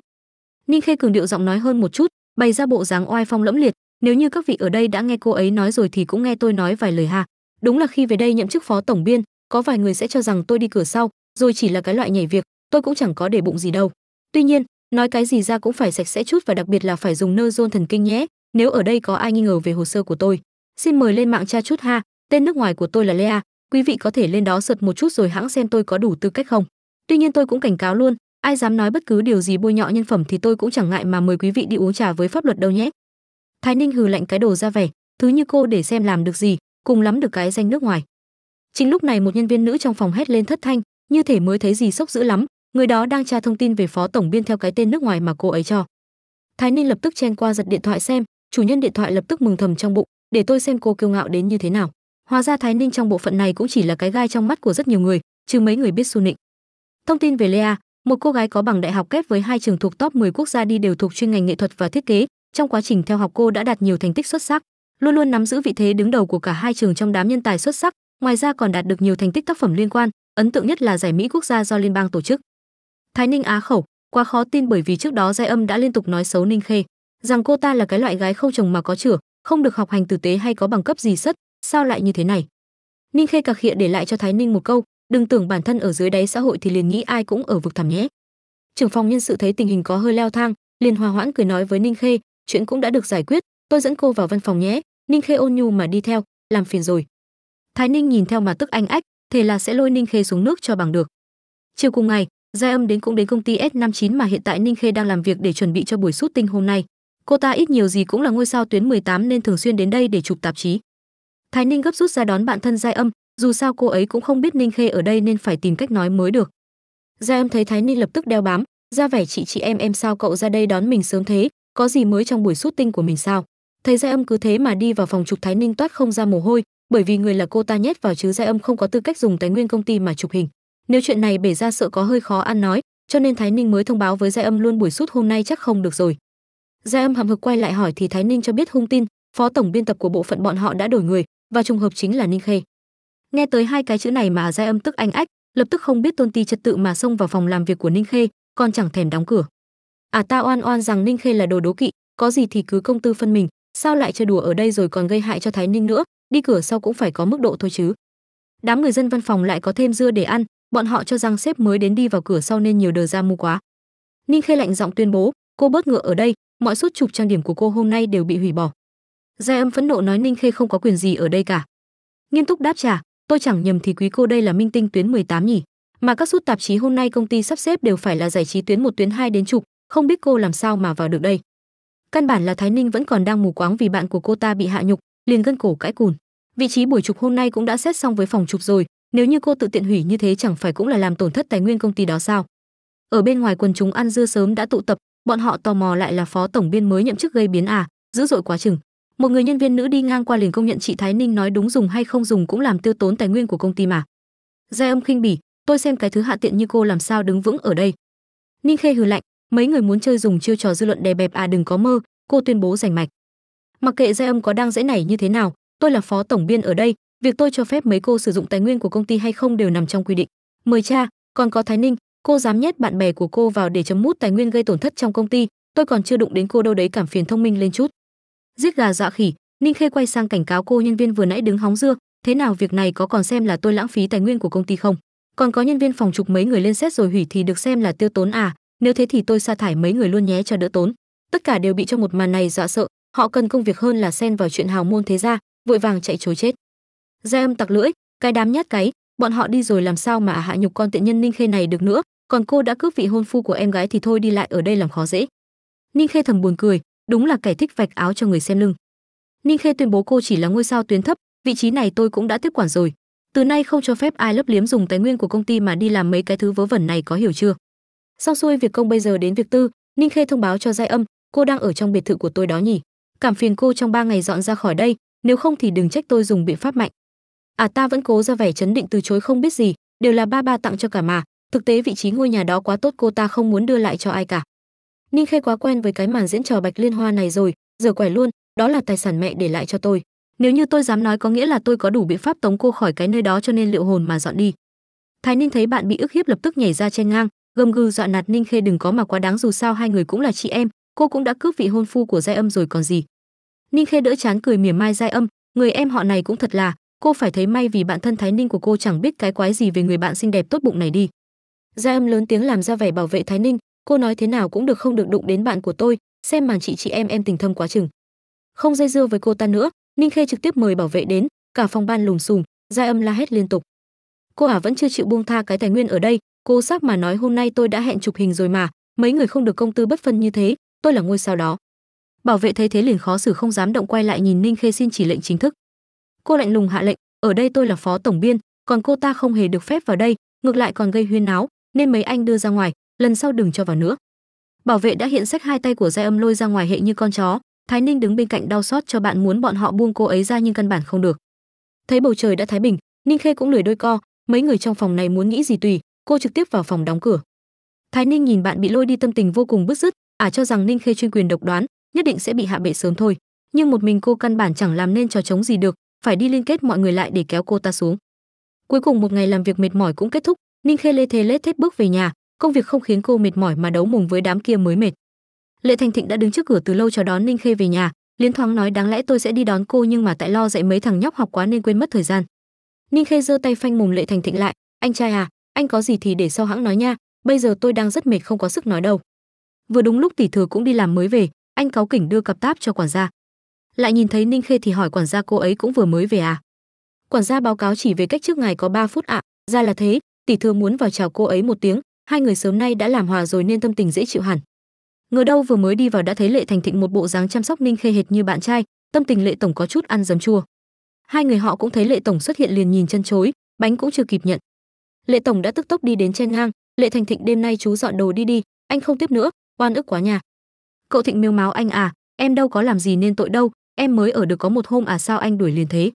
ninh khê cường điệu giọng nói hơn một chút bày ra bộ dáng oai phong lẫm liệt nếu như các vị ở đây đã nghe cô ấy nói rồi thì cũng nghe tôi nói vài lời ha đúng là khi về đây nhậm chức phó tổng biên có vài người sẽ cho rằng tôi đi cửa sau rồi chỉ là cái loại nhảy việc tôi cũng chẳng có để bụng gì đâu tuy nhiên nói cái gì ra cũng phải sạch sẽ chút và đặc biệt là phải dùng nơ rôn thần kinh nhé nếu ở đây có ai nghi ngờ về hồ sơ của tôi xin mời lên mạng tra chút ha tên nước ngoài của tôi là lea quý vị có thể lên đó sượt một chút rồi hãng xem tôi có đủ tư cách không tuy nhiên tôi cũng cảnh cáo luôn ai dám nói bất cứ điều gì bôi nhọ nhân phẩm thì tôi cũng chẳng ngại mà mời quý vị đi uống trà với pháp luật đâu nhé thái ninh hừ lạnh cái đồ ra vẻ thứ như cô để xem làm được gì cùng lắm được cái danh nước ngoài chính lúc này một nhân viên nữ trong phòng hét lên thất thanh như thể mới thấy gì sốc dữ lắm người đó đang tra thông tin về phó tổng biên theo cái tên nước ngoài mà cô ấy cho thái ninh lập tức chen qua giật điện thoại xem chủ nhân điện thoại lập tức mừng thầm trong bụng để tôi xem cô kiêu ngạo đến như thế nào hóa ra thái ninh trong bộ phận này cũng chỉ là cái gai trong mắt của rất nhiều người chứ mấy người biết xu nịnh thông tin về lea một cô gái có bằng đại học kép với hai trường thuộc top 10 quốc gia đi đều thuộc chuyên ngành nghệ thuật và thiết kế trong quá trình theo học cô đã đạt nhiều thành tích xuất sắc luôn luôn nắm giữ vị thế đứng đầu của cả hai trường trong đám nhân tài xuất sắc ngoài ra còn đạt được nhiều thành tích tác phẩm liên quan ấn tượng nhất là giải mỹ quốc gia do liên bang tổ chức Thái Ninh á khẩu, quá khó tin bởi vì trước đó Giai Âm đã liên tục nói xấu Ninh Khê, rằng cô ta là cái loại gái không chồng mà có chửa, không được học hành tử tế hay có bằng cấp gì sất, sao lại như thế này? Ninh Khê cặc hiện để lại cho Thái Ninh một câu, đừng tưởng bản thân ở dưới đáy xã hội thì liền nghĩ ai cũng ở vực thẳm nhé. Trưởng phòng nhân sự thấy tình hình có hơi leo thang, liền hòa hoãn cười nói với Ninh Khê, chuyện cũng đã được giải quyết, tôi dẫn cô vào văn phòng nhé. Ninh Khê ôn nhu mà đi theo, làm phiền rồi. Thái Ninh nhìn theo mà tức anh ách, thề là sẽ lôi Ninh Khê xuống nước cho bằng được. Chiều cùng ngày, Gia Âm đến cũng đến công ty S59 mà hiện tại Ninh Khê đang làm việc để chuẩn bị cho buổi sút tinh hôm nay. Cô ta ít nhiều gì cũng là ngôi sao tuyến 18 nên thường xuyên đến đây để chụp tạp chí. Thái Ninh gấp rút ra đón bạn thân Gia Âm, dù sao cô ấy cũng không biết Ninh Khê ở đây nên phải tìm cách nói mới được. Gia Âm thấy Thái Ninh lập tức đeo bám, ra vẻ chị chị em em sao cậu ra đây đón mình sớm thế, có gì mới trong buổi sút tinh của mình sao? Thấy Gia Âm cứ thế mà đi vào phòng chụp Thái Ninh toát không ra mồ hôi, bởi vì người là cô ta nhét vào chứ Gia Âm không có tư cách dùng tài nguyên công ty mà chụp hình. Nếu chuyện này bể ra sợ có hơi khó ăn nói, cho nên Thái Ninh mới thông báo với Gia Âm luôn buổi sút hôm nay chắc không được rồi. Gia Âm hậm hực quay lại hỏi thì Thái Ninh cho biết hung tin, phó tổng biên tập của bộ phận bọn họ đã đổi người và trùng hợp chính là Ninh Khê. Nghe tới hai cái chữ này mà Gia Âm tức anh ách, lập tức không biết tôn ti trật tự mà xông vào phòng làm việc của Ninh Khê, còn chẳng thèm đóng cửa. À ta oan oan rằng Ninh Khê là đồ đố kỵ, có gì thì cứ công tư phân mình, sao lại chơi đùa ở đây rồi còn gây hại cho Thái Ninh nữa, đi cửa sau cũng phải có mức độ thôi chứ. Đám người dân văn phòng lại có thêm dưa để ăn, bọn họ cho rằng sếp mới đến đi vào cửa sau nên nhiều đờ ra mu quá ninh khê lạnh giọng tuyên bố cô bớt ngựa ở đây mọi suất chụp trang điểm của cô hôm nay đều bị hủy bỏ giai âm phẫn nộ nói ninh khê không có quyền gì ở đây cả nghiêm túc đáp trả tôi chẳng nhầm thì quý cô đây là minh tinh tuyến 18 nhỉ mà các suất tạp chí hôm nay công ty sắp xếp đều phải là giải trí tuyến một tuyến hai đến chụp không biết cô làm sao mà vào được đây căn bản là thái ninh vẫn còn đang mù quáng vì bạn của cô ta bị hạ nhục liền gân cổ cãi cùn vị trí buổi chụp hôm nay cũng đã xét xong với phòng chụp rồi nếu như cô tự tiện hủy như thế chẳng phải cũng là làm tổn thất tài nguyên công ty đó sao ở bên ngoài quần chúng ăn dưa sớm đã tụ tập bọn họ tò mò lại là phó tổng biên mới nhậm chức gây biến à dữ dội quá chừng một người nhân viên nữ đi ngang qua liền công nhận chị thái ninh nói đúng dùng hay không dùng cũng làm tiêu tốn tài nguyên của công ty mà giai âm khinh bỉ tôi xem cái thứ hạ tiện như cô làm sao đứng vững ở đây ninh khê hừ lạnh mấy người muốn chơi dùng chiêu trò dư luận đè bẹp à đừng có mơ cô tuyên bố rành mạch mặc kệ giai âm có đang dễ nảy như thế nào tôi là phó tổng biên ở đây việc tôi cho phép mấy cô sử dụng tài nguyên của công ty hay không đều nằm trong quy định. Mời cha, còn có Thái Ninh, cô dám nhét bạn bè của cô vào để chấm mút tài nguyên gây tổn thất trong công ty, tôi còn chưa đụng đến cô đâu đấy cảm phiền thông minh lên chút. Giết gà dọa khỉ, Ninh Khê quay sang cảnh cáo cô nhân viên vừa nãy đứng hóng dưa, thế nào việc này có còn xem là tôi lãng phí tài nguyên của công ty không? Còn có nhân viên phòng trục mấy người lên xét rồi hủy thì được xem là tiêu tốn à, nếu thế thì tôi sa thải mấy người luôn nhé cho đỡ tốn. Tất cả đều bị cho một màn này dọa sợ, họ cần công việc hơn là xen vào chuyện hào môn thế gia, vội vàng chạy trối chết. Gia âm tặc lưỡi, cái đám nhát cái, bọn họ đi rồi làm sao mà hạ nhục con tiện nhân Ninh Khê này được nữa, còn cô đã cướp vị hôn phu của em gái thì thôi đi lại ở đây làm khó dễ. Ninh Khê thầm buồn cười, đúng là kẻ thích vạch áo cho người xem lưng. Ninh Khê tuyên bố cô chỉ là ngôi sao tuyến thấp, vị trí này tôi cũng đã tiếp quản rồi. Từ nay không cho phép ai lấp liếm dùng tài nguyên của công ty mà đi làm mấy cái thứ vớ vẩn này có hiểu chưa? Sau xuôi việc công bây giờ đến việc tư, Ninh Khê thông báo cho Giai Âm, cô đang ở trong biệt thự của tôi đó nhỉ? Cảm phiền cô trong ba ngày dọn ra khỏi đây, nếu không thì đừng trách tôi dùng biện pháp mạnh à ta vẫn cố ra vẻ chấn định từ chối không biết gì đều là ba ba tặng cho cả mà thực tế vị trí ngôi nhà đó quá tốt cô ta không muốn đưa lại cho ai cả ninh khê quá quen với cái màn diễn trò bạch liên hoa này rồi giờ quẻ luôn đó là tài sản mẹ để lại cho tôi nếu như tôi dám nói có nghĩa là tôi có đủ biện pháp tống cô khỏi cái nơi đó cho nên liệu hồn mà dọn đi thái ninh thấy bạn bị ức hiếp lập tức nhảy ra chen ngang gầm gừ dọa nạt ninh khê đừng có mà quá đáng dù sao hai người cũng là chị em cô cũng đã cướp vị hôn phu của giai âm rồi còn gì ninh khê đỡ chán cười mỉa mai giai âm người em họ này cũng thật là cô phải thấy may vì bạn thân thái ninh của cô chẳng biết cái quái gì về người bạn xinh đẹp tốt bụng này đi gia âm lớn tiếng làm ra vẻ bảo vệ thái ninh cô nói thế nào cũng được không được đụng đến bạn của tôi xem màn chị chị em em tình thâm quá chừng không dây dưa với cô ta nữa ninh khê trực tiếp mời bảo vệ đến cả phòng ban lùm xùm gia âm la hét liên tục cô ả à, vẫn chưa chịu buông tha cái tài nguyên ở đây cô xác mà nói hôm nay tôi đã hẹn chụp hình rồi mà mấy người không được công tư bất phân như thế tôi là ngôi sao đó bảo vệ thấy thế liền khó xử không dám động quay lại nhìn ninh khê xin chỉ lệnh chính thức cô lạnh lùng hạ lệnh ở đây tôi là phó tổng biên còn cô ta không hề được phép vào đây ngược lại còn gây huyên náo nên mấy anh đưa ra ngoài lần sau đừng cho vào nữa bảo vệ đã hiện sách hai tay của gia âm lôi ra ngoài hệ như con chó thái ninh đứng bên cạnh đau xót cho bạn muốn bọn họ buông cô ấy ra nhưng căn bản không được thấy bầu trời đã thái bình ninh khê cũng lười đôi co mấy người trong phòng này muốn nghĩ gì tùy cô trực tiếp vào phòng đóng cửa thái ninh nhìn bạn bị lôi đi tâm tình vô cùng bứt rứt ả à cho rằng ninh khê chuyên quyền độc đoán nhất định sẽ bị hạ bệ sớm thôi nhưng một mình cô căn bản chẳng làm nên trò chống gì được phải đi liên kết mọi người lại để kéo cô ta xuống cuối cùng một ngày làm việc mệt mỏi cũng kết thúc ninh khê lê thề lết thết bước về nhà công việc không khiến cô mệt mỏi mà đấu mùng với đám kia mới mệt lệ thành thịnh đã đứng trước cửa từ lâu chờ đón ninh khê về nhà liên thoáng nói đáng lẽ tôi sẽ đi đón cô nhưng mà tại lo dạy mấy thằng nhóc học quá nên quên mất thời gian ninh khê giơ tay phanh mùng lệ thành thịnh lại anh trai à anh có gì thì để sau hãng nói nha bây giờ tôi đang rất mệt không có sức nói đâu vừa đúng lúc tỷ thừa cũng đi làm mới về anh cáo kỉnh đưa cặp táp cho quản gia lại nhìn thấy ninh khê thì hỏi quản gia cô ấy cũng vừa mới về à quản gia báo cáo chỉ về cách trước ngày có 3 phút ạ ra là thế tỷ thừa muốn vào chào cô ấy một tiếng hai người sớm nay đã làm hòa rồi nên tâm tình dễ chịu hẳn Người đâu vừa mới đi vào đã thấy lệ thành thịnh một bộ dáng chăm sóc ninh khê hệt như bạn trai tâm tình lệ tổng có chút ăn dấm chua hai người họ cũng thấy lệ tổng xuất hiện liền nhìn chân chối bánh cũng chưa kịp nhận lệ tổng đã tức tốc đi đến trên ngang lệ thành thịnh đêm nay chú dọn đồ đi đi anh không tiếp nữa oan ức quá nhà cậu thịnh miêu máu anh à em đâu có làm gì nên tội đâu em mới ở được có một hôm à sao anh đuổi liền thế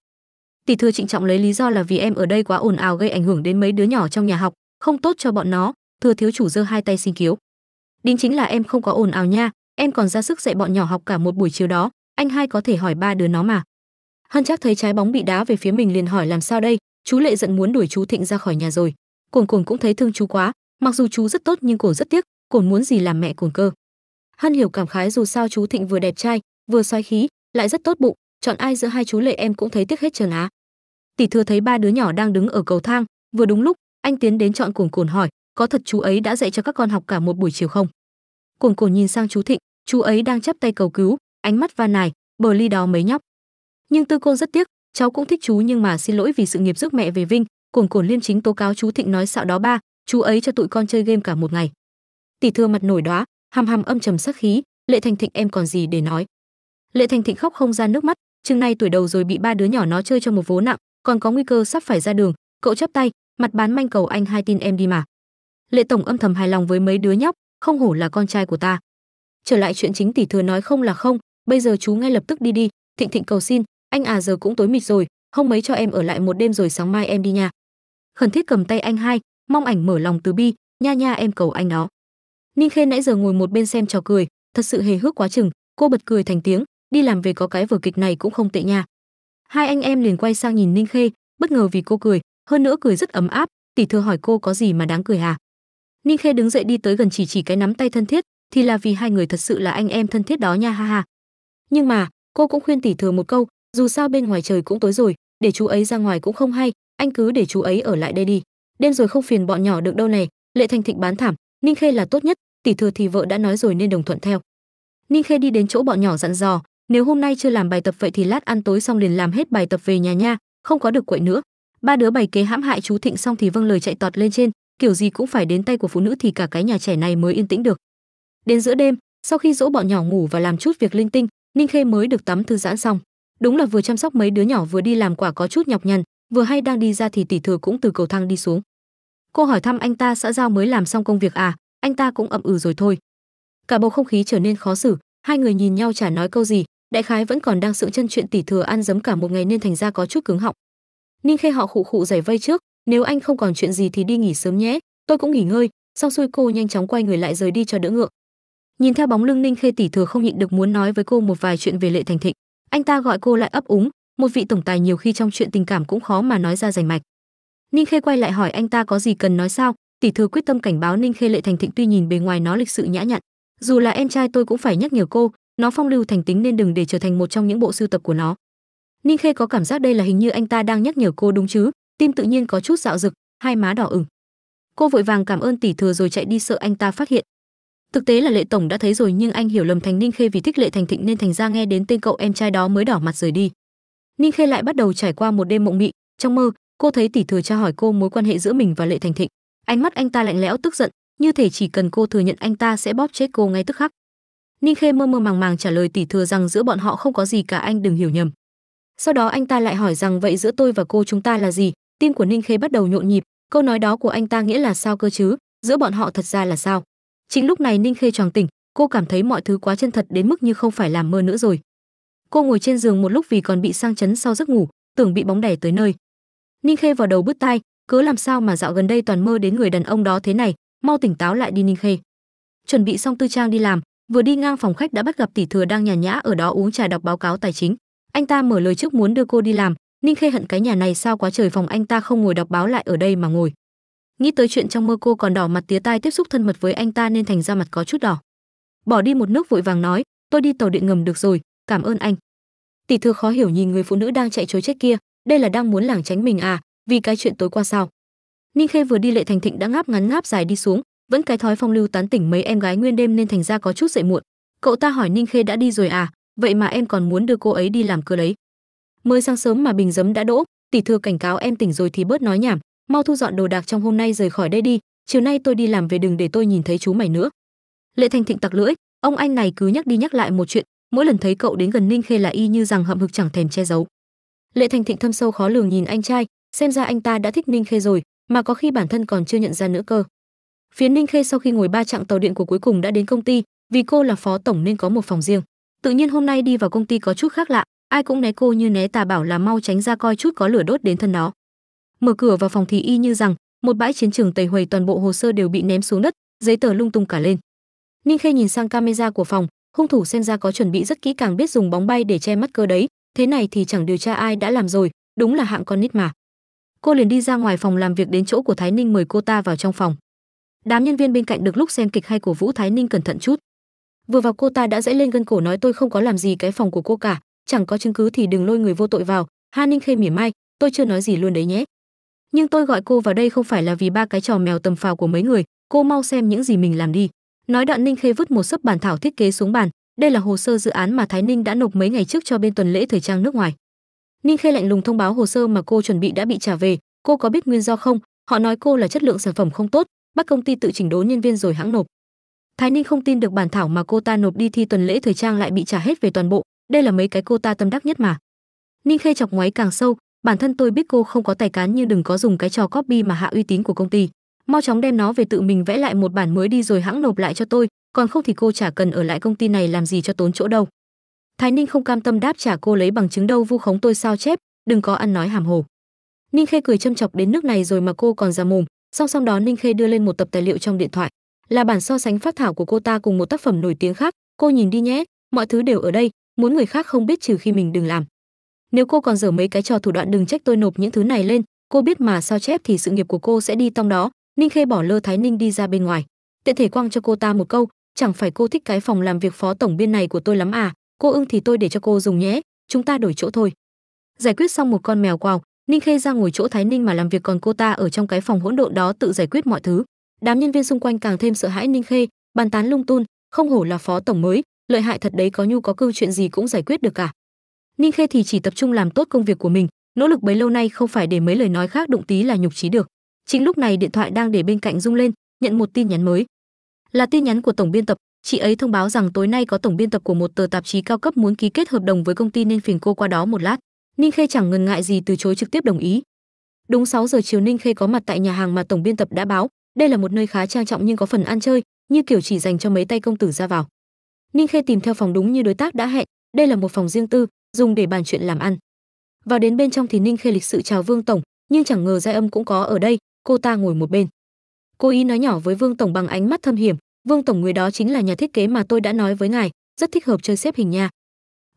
tỷ thừa trịnh trọng lấy lý do là vì em ở đây quá ồn ào gây ảnh hưởng đến mấy đứa nhỏ trong nhà học không tốt cho bọn nó Thừa thiếu chủ giơ hai tay xin cứu đính chính là em không có ồn ào nha em còn ra sức dạy bọn nhỏ học cả một buổi chiều đó anh hai có thể hỏi ba đứa nó mà hân chắc thấy trái bóng bị đá về phía mình liền hỏi làm sao đây chú lệ giận muốn đuổi chú thịnh ra khỏi nhà rồi cồn cồn cũng thấy thương chú quá mặc dù chú rất tốt nhưng cồn rất tiếc cồn muốn gì làm mẹ cồn cơ hân hiểu cảm khái dù sao chú thịnh vừa đẹp trai vừa xoáy khí lại rất tốt bụng chọn ai giữa hai chú lệ em cũng thấy tiếc hết trần á tỷ thừa thấy ba đứa nhỏ đang đứng ở cầu thang vừa đúng lúc anh tiến đến chọn cuồn cuồn hỏi có thật chú ấy đã dạy cho các con học cả một buổi chiều không cuồn cuồn nhìn sang chú thịnh chú ấy đang chắp tay cầu cứu ánh mắt van nài bờ ly đó mấy nhóc nhưng tư côn rất tiếc cháu cũng thích chú nhưng mà xin lỗi vì sự nghiệp giúp mẹ về vinh cuồn cuồn liên chính tố cáo chú thịnh nói xạo đó ba chú ấy cho tụi con chơi game cả một ngày tỷ thừa mặt nổi đó hàm hàm âm trầm sắc khí lệ thành thịnh em còn gì để nói lệ thành thịnh khóc không ra nước mắt chừng nay tuổi đầu rồi bị ba đứa nhỏ nó chơi cho một vố nặng còn có nguy cơ sắp phải ra đường cậu chắp tay mặt bán manh cầu anh hai tin em đi mà lệ tổng âm thầm hài lòng với mấy đứa nhóc không hổ là con trai của ta trở lại chuyện chính tỷ thừa nói không là không bây giờ chú ngay lập tức đi đi thịnh thịnh cầu xin anh à giờ cũng tối mịt rồi không mấy cho em ở lại một đêm rồi sáng mai em đi nha khẩn thiết cầm tay anh hai mong ảnh mở lòng từ bi nha nha em cầu anh đó ninh khê nãy giờ ngồi một bên xem trò cười thật sự hề hước quá chừng cô bật cười thành tiếng đi làm về có cái vở kịch này cũng không tệ nha hai anh em liền quay sang nhìn ninh khê bất ngờ vì cô cười hơn nữa cười rất ấm áp tỷ thừa hỏi cô có gì mà đáng cười hả ninh khê đứng dậy đi tới gần chỉ chỉ cái nắm tay thân thiết thì là vì hai người thật sự là anh em thân thiết đó nha ha ha nhưng mà cô cũng khuyên tỷ thừa một câu dù sao bên ngoài trời cũng tối rồi để chú ấy ra ngoài cũng không hay anh cứ để chú ấy ở lại đây đi đêm rồi không phiền bọn nhỏ được đâu này lệ thành thịnh bán thảm ninh khê là tốt nhất tỷ thừa thì vợ đã nói rồi nên đồng thuận theo ninh khê đi đến chỗ bọn nhỏ dặn dò nếu hôm nay chưa làm bài tập vậy thì lát ăn tối xong liền làm hết bài tập về nhà nha không có được quậy nữa ba đứa bày kế hãm hại chú thịnh xong thì vâng lời chạy tọt lên trên kiểu gì cũng phải đến tay của phụ nữ thì cả cái nhà trẻ này mới yên tĩnh được đến giữa đêm sau khi dỗ bọn nhỏ ngủ và làm chút việc linh tinh ninh khê mới được tắm thư giãn xong đúng là vừa chăm sóc mấy đứa nhỏ vừa đi làm quả có chút nhọc nhằn vừa hay đang đi ra thì tỷ thừa cũng từ cầu thang đi xuống cô hỏi thăm anh ta xã giao mới làm xong công việc à anh ta cũng ậm ừ rồi thôi cả bầu không khí trở nên khó xử hai người nhìn nhau chả nói câu gì đại khái vẫn còn đang sượng chân chuyện tỷ thừa ăn dấm cả một ngày nên thành ra có chút cứng họng ninh khê họ khụ khụ giải vây trước nếu anh không còn chuyện gì thì đi nghỉ sớm nhé tôi cũng nghỉ ngơi xong xuôi cô nhanh chóng quay người lại rời đi cho đỡ ngượng nhìn theo bóng lưng ninh khê tỷ thừa không nhịn được muốn nói với cô một vài chuyện về lệ thành thịnh anh ta gọi cô lại ấp úng một vị tổng tài nhiều khi trong chuyện tình cảm cũng khó mà nói ra rành mạch ninh khê quay lại hỏi anh ta có gì cần nói sao tỷ thừa quyết tâm cảnh báo ninh khê lệ thành thịnh tuy nhìn bề ngoài nó lịch sự nhã nhặn dù là em trai tôi cũng phải nhắc nhở cô nó phong lưu thành tính nên đừng để trở thành một trong những bộ sưu tập của nó ninh khê có cảm giác đây là hình như anh ta đang nhắc nhở cô đúng chứ tim tự nhiên có chút dạo rực hai má đỏ ửng cô vội vàng cảm ơn tỷ thừa rồi chạy đi sợ anh ta phát hiện thực tế là lệ tổng đã thấy rồi nhưng anh hiểu lầm thành ninh khê vì thích lệ thành thịnh nên thành ra nghe đến tên cậu em trai đó mới đỏ mặt rời đi ninh khê lại bắt đầu trải qua một đêm mộng mị trong mơ cô thấy tỷ thừa tra hỏi cô mối quan hệ giữa mình và lệ thành thịnh ánh mắt anh ta lạnh lẽo tức giận như thể chỉ cần cô thừa nhận anh ta sẽ bóp chết cô ngay tức khắc Ninh Khê mơ mơ màng màng trả lời tỷ thừa rằng giữa bọn họ không có gì cả anh đừng hiểu nhầm. Sau đó anh ta lại hỏi rằng vậy giữa tôi và cô chúng ta là gì? Tim của Ninh Khê bắt đầu nhộn nhịp, câu nói đó của anh ta nghĩa là sao cơ chứ? Giữa bọn họ thật ra là sao? Chính lúc này Ninh Khê choàng tỉnh, cô cảm thấy mọi thứ quá chân thật đến mức như không phải làm mơ nữa rồi. Cô ngồi trên giường một lúc vì còn bị sang chấn sau giấc ngủ, tưởng bị bóng đè tới nơi. Ninh Khê vào đầu bứt tai, cứ làm sao mà dạo gần đây toàn mơ đến người đàn ông đó thế này, mau tỉnh táo lại đi Ninh Khê. Chuẩn bị xong tư trang đi làm, vừa đi ngang phòng khách đã bắt gặp tỷ thừa đang nhàn nhã ở đó uống trà đọc báo cáo tài chính anh ta mở lời trước muốn đưa cô đi làm ninh khê hận cái nhà này sao quá trời phòng anh ta không ngồi đọc báo lại ở đây mà ngồi nghĩ tới chuyện trong mơ cô còn đỏ mặt tía tai tiếp xúc thân mật với anh ta nên thành ra mặt có chút đỏ bỏ đi một nước vội vàng nói tôi đi tàu điện ngầm được rồi cảm ơn anh tỷ thừa khó hiểu nhìn người phụ nữ đang chạy chối chết kia đây là đang muốn lảng tránh mình à vì cái chuyện tối qua sao ninh khê vừa đi lệ thành thịnh đã ngáp ngắn ngáp dài đi xuống vẫn cái thói phong lưu tán tỉnh mấy em gái nguyên đêm nên thành ra có chút dậy muộn cậu ta hỏi ninh khê đã đi rồi à vậy mà em còn muốn đưa cô ấy đi làm cơ đấy mới sáng sớm mà bình giấm đã đỗ tỷ thừa cảnh cáo em tỉnh rồi thì bớt nói nhảm mau thu dọn đồ đạc trong hôm nay rời khỏi đây đi chiều nay tôi đi làm về đừng để tôi nhìn thấy chú mày nữa lệ thành thịnh tặc lưỡi ông anh này cứ nhắc đi nhắc lại một chuyện mỗi lần thấy cậu đến gần ninh khê là y như rằng hậm hực chẳng thèm che giấu lệ thành thịnh thâm sâu khó lường nhìn anh trai xem ra anh ta đã thích ninh khê rồi mà có khi bản thân còn chưa nhận ra nữa cơ Phía Ninh Khê sau khi ngồi ba chặng tàu điện của cuối cùng đã đến công ty, vì cô là phó tổng nên có một phòng riêng. Tự nhiên hôm nay đi vào công ty có chút khác lạ, ai cũng né cô như né tà bảo là mau tránh ra coi chút có lửa đốt đến thân nó. Mở cửa vào phòng thì y như rằng một bãi chiến trường tẩy huầy toàn bộ hồ sơ đều bị ném xuống đất, giấy tờ lung tung cả lên. Ninh Khê nhìn sang camera của phòng, hung thủ xem ra có chuẩn bị rất kỹ càng biết dùng bóng bay để che mắt cơ đấy, thế này thì chẳng điều tra ai đã làm rồi, đúng là hạng con nít mà. Cô liền đi ra ngoài phòng làm việc đến chỗ của Thái Ninh mời cô ta vào trong phòng đám nhân viên bên cạnh được lúc xem kịch hay của vũ thái ninh cẩn thận chút vừa vào cô ta đã dãy lên gân cổ nói tôi không có làm gì cái phòng của cô cả chẳng có chứng cứ thì đừng lôi người vô tội vào ha ninh khê mỉa mai tôi chưa nói gì luôn đấy nhé nhưng tôi gọi cô vào đây không phải là vì ba cái trò mèo tầm phào của mấy người cô mau xem những gì mình làm đi nói đoạn ninh khê vứt một sấp bản thảo thiết kế xuống bàn đây là hồ sơ dự án mà thái ninh đã nộp mấy ngày trước cho bên tuần lễ thời trang nước ngoài ninh khê lạnh lùng thông báo hồ sơ mà cô chuẩn bị đã bị trả về cô có biết nguyên do không họ nói cô là chất lượng sản phẩm không tốt bắt công ty tự chỉnh đốn nhân viên rồi hãng nộp. Thái Ninh không tin được bản thảo mà cô ta nộp đi thi tuần lễ thời trang lại bị trả hết về toàn bộ, đây là mấy cái cô ta tâm đắc nhất mà. Ninh Khê chọc ngoáy càng sâu, bản thân tôi biết cô không có tài cán nhưng đừng có dùng cái trò copy mà hạ uy tín của công ty. Mau chóng đem nó về tự mình vẽ lại một bản mới đi rồi hãng nộp lại cho tôi, còn không thì cô chả cần ở lại công ty này làm gì cho tốn chỗ đâu. Thái Ninh không cam tâm đáp trả cô lấy bằng chứng đâu vu khống tôi sao chép, đừng có ăn nói hàm hồ. Ninh Khê cười châm chọc đến nước này rồi mà cô còn ra mồm, Song song đó Ninh Khê đưa lên một tập tài liệu trong điện thoại, là bản so sánh phát thảo của cô ta cùng một tác phẩm nổi tiếng khác, cô nhìn đi nhé, mọi thứ đều ở đây, muốn người khác không biết trừ khi mình đừng làm. Nếu cô còn dở mấy cái trò thủ đoạn đừng trách tôi nộp những thứ này lên, cô biết mà sao chép thì sự nghiệp của cô sẽ đi tong đó. Ninh Khê bỏ Lơ Thái Ninh đi ra bên ngoài, tiện thể quăng cho cô ta một câu, chẳng phải cô thích cái phòng làm việc phó tổng biên này của tôi lắm à, cô ưng thì tôi để cho cô dùng nhé, chúng ta đổi chỗ thôi. Giải quyết xong một con mèo quào, Ninh Khê ra ngồi chỗ Thái Ninh mà làm việc còn cô ta ở trong cái phòng hỗn độn đó tự giải quyết mọi thứ. Đám nhân viên xung quanh càng thêm sợ hãi Ninh Khê, bàn tán lung tung, không hổ là phó tổng mới, lợi hại thật đấy có nhu có cưu chuyện gì cũng giải quyết được cả. Ninh Khê thì chỉ tập trung làm tốt công việc của mình, nỗ lực bấy lâu nay không phải để mấy lời nói khác đụng tí là nhục trí được. Chính lúc này điện thoại đang để bên cạnh rung lên, nhận một tin nhắn mới. Là tin nhắn của tổng biên tập, chị ấy thông báo rằng tối nay có tổng biên tập của một tờ tạp chí cao cấp muốn ký kết hợp đồng với công ty nên phiền cô qua đó một lát. Ninh Khê chẳng ngần ngại gì từ chối trực tiếp đồng ý. Đúng 6 giờ chiều Ninh Khê có mặt tại nhà hàng mà tổng biên tập đã báo, đây là một nơi khá trang trọng nhưng có phần ăn chơi, như kiểu chỉ dành cho mấy tay công tử ra vào. Ninh Khê tìm theo phòng đúng như đối tác đã hẹn, đây là một phòng riêng tư, dùng để bàn chuyện làm ăn. Vào đến bên trong thì Ninh Khê lịch sự chào Vương tổng, nhưng chẳng ngờ giai âm cũng có ở đây, cô ta ngồi một bên. Cô ý nói nhỏ với Vương tổng bằng ánh mắt thâm hiểm, "Vương tổng người đó chính là nhà thiết kế mà tôi đã nói với ngài, rất thích hợp chơi xếp hình nha,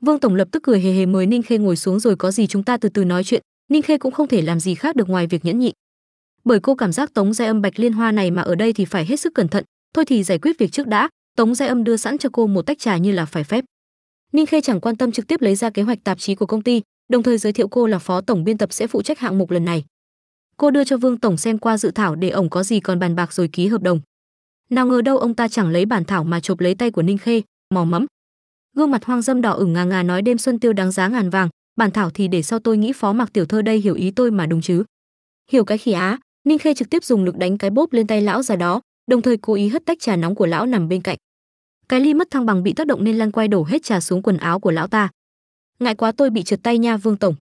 Vương tổng lập tức cười hề hề mời Ninh Khê ngồi xuống rồi có gì chúng ta từ từ nói chuyện, Ninh Khê cũng không thể làm gì khác được ngoài việc nhẫn nhịn. Bởi cô cảm giác Tống Gia Âm Bạch Liên Hoa này mà ở đây thì phải hết sức cẩn thận, thôi thì giải quyết việc trước đã, Tống Gia Âm đưa sẵn cho cô một tách trà như là phải phép. Ninh Khê chẳng quan tâm trực tiếp lấy ra kế hoạch tạp chí của công ty, đồng thời giới thiệu cô là phó tổng biên tập sẽ phụ trách hạng mục lần này. Cô đưa cho Vương tổng xem qua dự thảo để ổng có gì còn bàn bạc rồi ký hợp đồng. Nào ngờ đâu ông ta chẳng lấy bản thảo mà chộp lấy tay của Ninh Khê, mò mẫm gương mặt hoang dâm đỏ ửng ngà ngà nói đêm xuân tiêu đáng giá ngàn vàng bản thảo thì để sau tôi nghĩ phó mặc tiểu thơ đây hiểu ý tôi mà đúng chứ hiểu cái khỉ á ninh khê trực tiếp dùng lực đánh cái bốp lên tay lão già đó đồng thời cố ý hất tách trà nóng của lão nằm bên cạnh cái ly mất thăng bằng bị tác động nên lăn quay đổ hết trà xuống quần áo của lão ta ngại quá tôi bị trượt tay nha vương tổng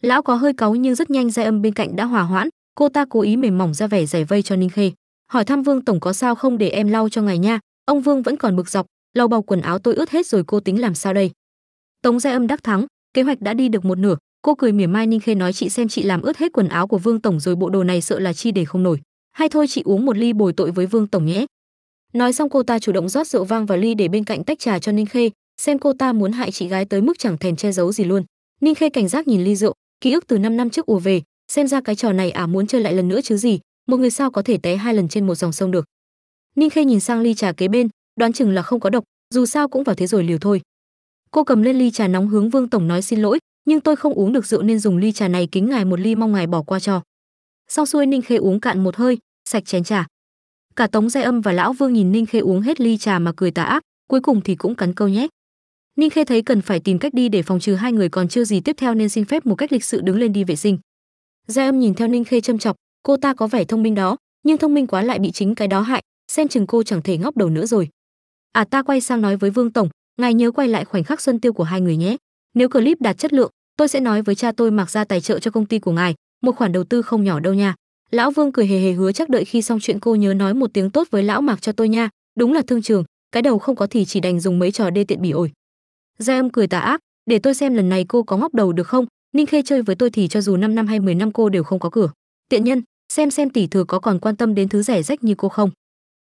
lão có hơi cáu nhưng rất nhanh giai âm bên cạnh đã hòa hoãn cô ta cố ý mềm mỏng ra vẻ giải vây cho ninh khê hỏi thăm vương tổng có sao không để em lau cho ngài nha ông vương vẫn còn bực dọc lau bào quần áo tôi ướt hết rồi cô tính làm sao đây tống giai âm đắc thắng kế hoạch đã đi được một nửa cô cười mỉa mai ninh khê nói chị xem chị làm ướt hết quần áo của vương tổng rồi bộ đồ này sợ là chi để không nổi hay thôi chị uống một ly bồi tội với vương tổng nhé nói xong cô ta chủ động rót rượu vang vào ly để bên cạnh tách trà cho ninh khê xem cô ta muốn hại chị gái tới mức chẳng thèm che giấu gì luôn ninh khê cảnh giác nhìn ly rượu ký ức từ 5 năm trước ùa về xem ra cái trò này à muốn chơi lại lần nữa chứ gì một người sao có thể té hai lần trên một dòng sông được ninh khê nhìn sang ly trà kế bên đoán chừng là không có độc dù sao cũng vào thế rồi liều thôi cô cầm lên ly trà nóng hướng vương tổng nói xin lỗi nhưng tôi không uống được rượu nên dùng ly trà này kính ngài một ly mong ngài bỏ qua cho sau xuôi ninh khê uống cạn một hơi sạch chén trà cả tống giai âm và lão vương nhìn ninh khê uống hết ly trà mà cười tà ác cuối cùng thì cũng cắn câu nhé. ninh khê thấy cần phải tìm cách đi để phòng trừ hai người còn chưa gì tiếp theo nên xin phép một cách lịch sự đứng lên đi vệ sinh giai âm nhìn theo ninh khê châm chọc cô ta có vẻ thông minh đó nhưng thông minh quá lại bị chính cái đó hại xem chừng cô chẳng thể ngóc đầu nữa rồi à ta quay sang nói với vương tổng ngài nhớ quay lại khoảnh khắc xuân tiêu của hai người nhé nếu clip đạt chất lượng tôi sẽ nói với cha tôi mặc ra tài trợ cho công ty của ngài một khoản đầu tư không nhỏ đâu nha lão vương cười hề hề hứa chắc đợi khi xong chuyện cô nhớ nói một tiếng tốt với lão mạc cho tôi nha đúng là thương trường cái đầu không có thì chỉ đành dùng mấy trò đê tiện bỉ ổi gia âm cười tà ác để tôi xem lần này cô có ngóc đầu được không ninh khê chơi với tôi thì cho dù 5 năm hay 10 năm cô đều không có cửa tiện nhân xem xem tỷ thừa có còn quan tâm đến thứ rẻ rách như cô không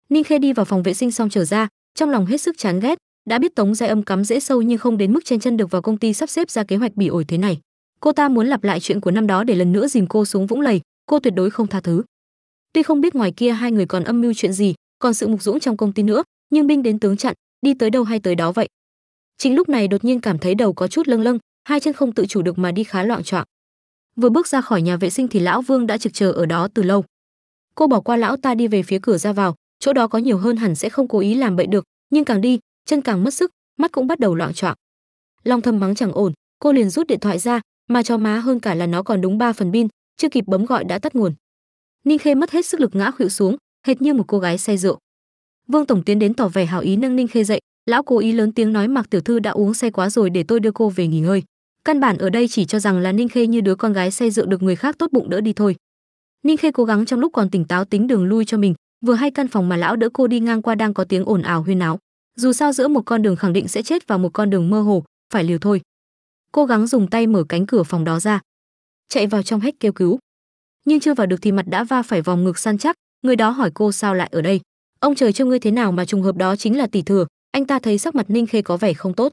ninh khê đi vào phòng vệ sinh xong trở ra trong lòng hết sức chán ghét đã biết tống giai âm cắm dễ sâu nhưng không đến mức chen chân được vào công ty sắp xếp ra kế hoạch bỉ ổi thế này cô ta muốn lặp lại chuyện của năm đó để lần nữa dìm cô xuống vũng lầy cô tuyệt đối không tha thứ tuy không biết ngoài kia hai người còn âm mưu chuyện gì còn sự mục dũng trong công ty nữa nhưng binh đến tướng chặn đi tới đâu hay tới đó vậy chính lúc này đột nhiên cảm thấy đầu có chút lâng lâng hai chân không tự chủ được mà đi khá loạn choạng vừa bước ra khỏi nhà vệ sinh thì lão vương đã trực chờ ở đó từ lâu cô bỏ qua lão ta đi về phía cửa ra vào chỗ đó có nhiều hơn hẳn sẽ không cố ý làm bậy được nhưng càng đi chân càng mất sức mắt cũng bắt đầu loạn choạng long thầm mắng chẳng ổn cô liền rút điện thoại ra mà cho má hơn cả là nó còn đúng ba phần pin chưa kịp bấm gọi đã tắt nguồn ninh khê mất hết sức lực ngã khuỵu xuống hệt như một cô gái say rượu vương tổng tiến đến tỏ vẻ hảo ý nâng ninh khê dậy lão cố ý lớn tiếng nói mặc tiểu thư đã uống say quá rồi để tôi đưa cô về nghỉ ngơi căn bản ở đây chỉ cho rằng là ninh khê như đứa con gái say rượu được người khác tốt bụng đỡ đi thôi ninh khê cố gắng trong lúc còn tỉnh táo tính đường lui cho mình vừa hay căn phòng mà lão đỡ cô đi ngang qua đang có tiếng ồn ào huyên náo dù sao giữa một con đường khẳng định sẽ chết và một con đường mơ hồ phải liều thôi cố gắng dùng tay mở cánh cửa phòng đó ra chạy vào trong hét kêu cứu nhưng chưa vào được thì mặt đã va phải vòng ngực săn chắc người đó hỏi cô sao lại ở đây ông trời cho ngươi thế nào mà trùng hợp đó chính là tỷ thừa anh ta thấy sắc mặt ninh khê có vẻ không tốt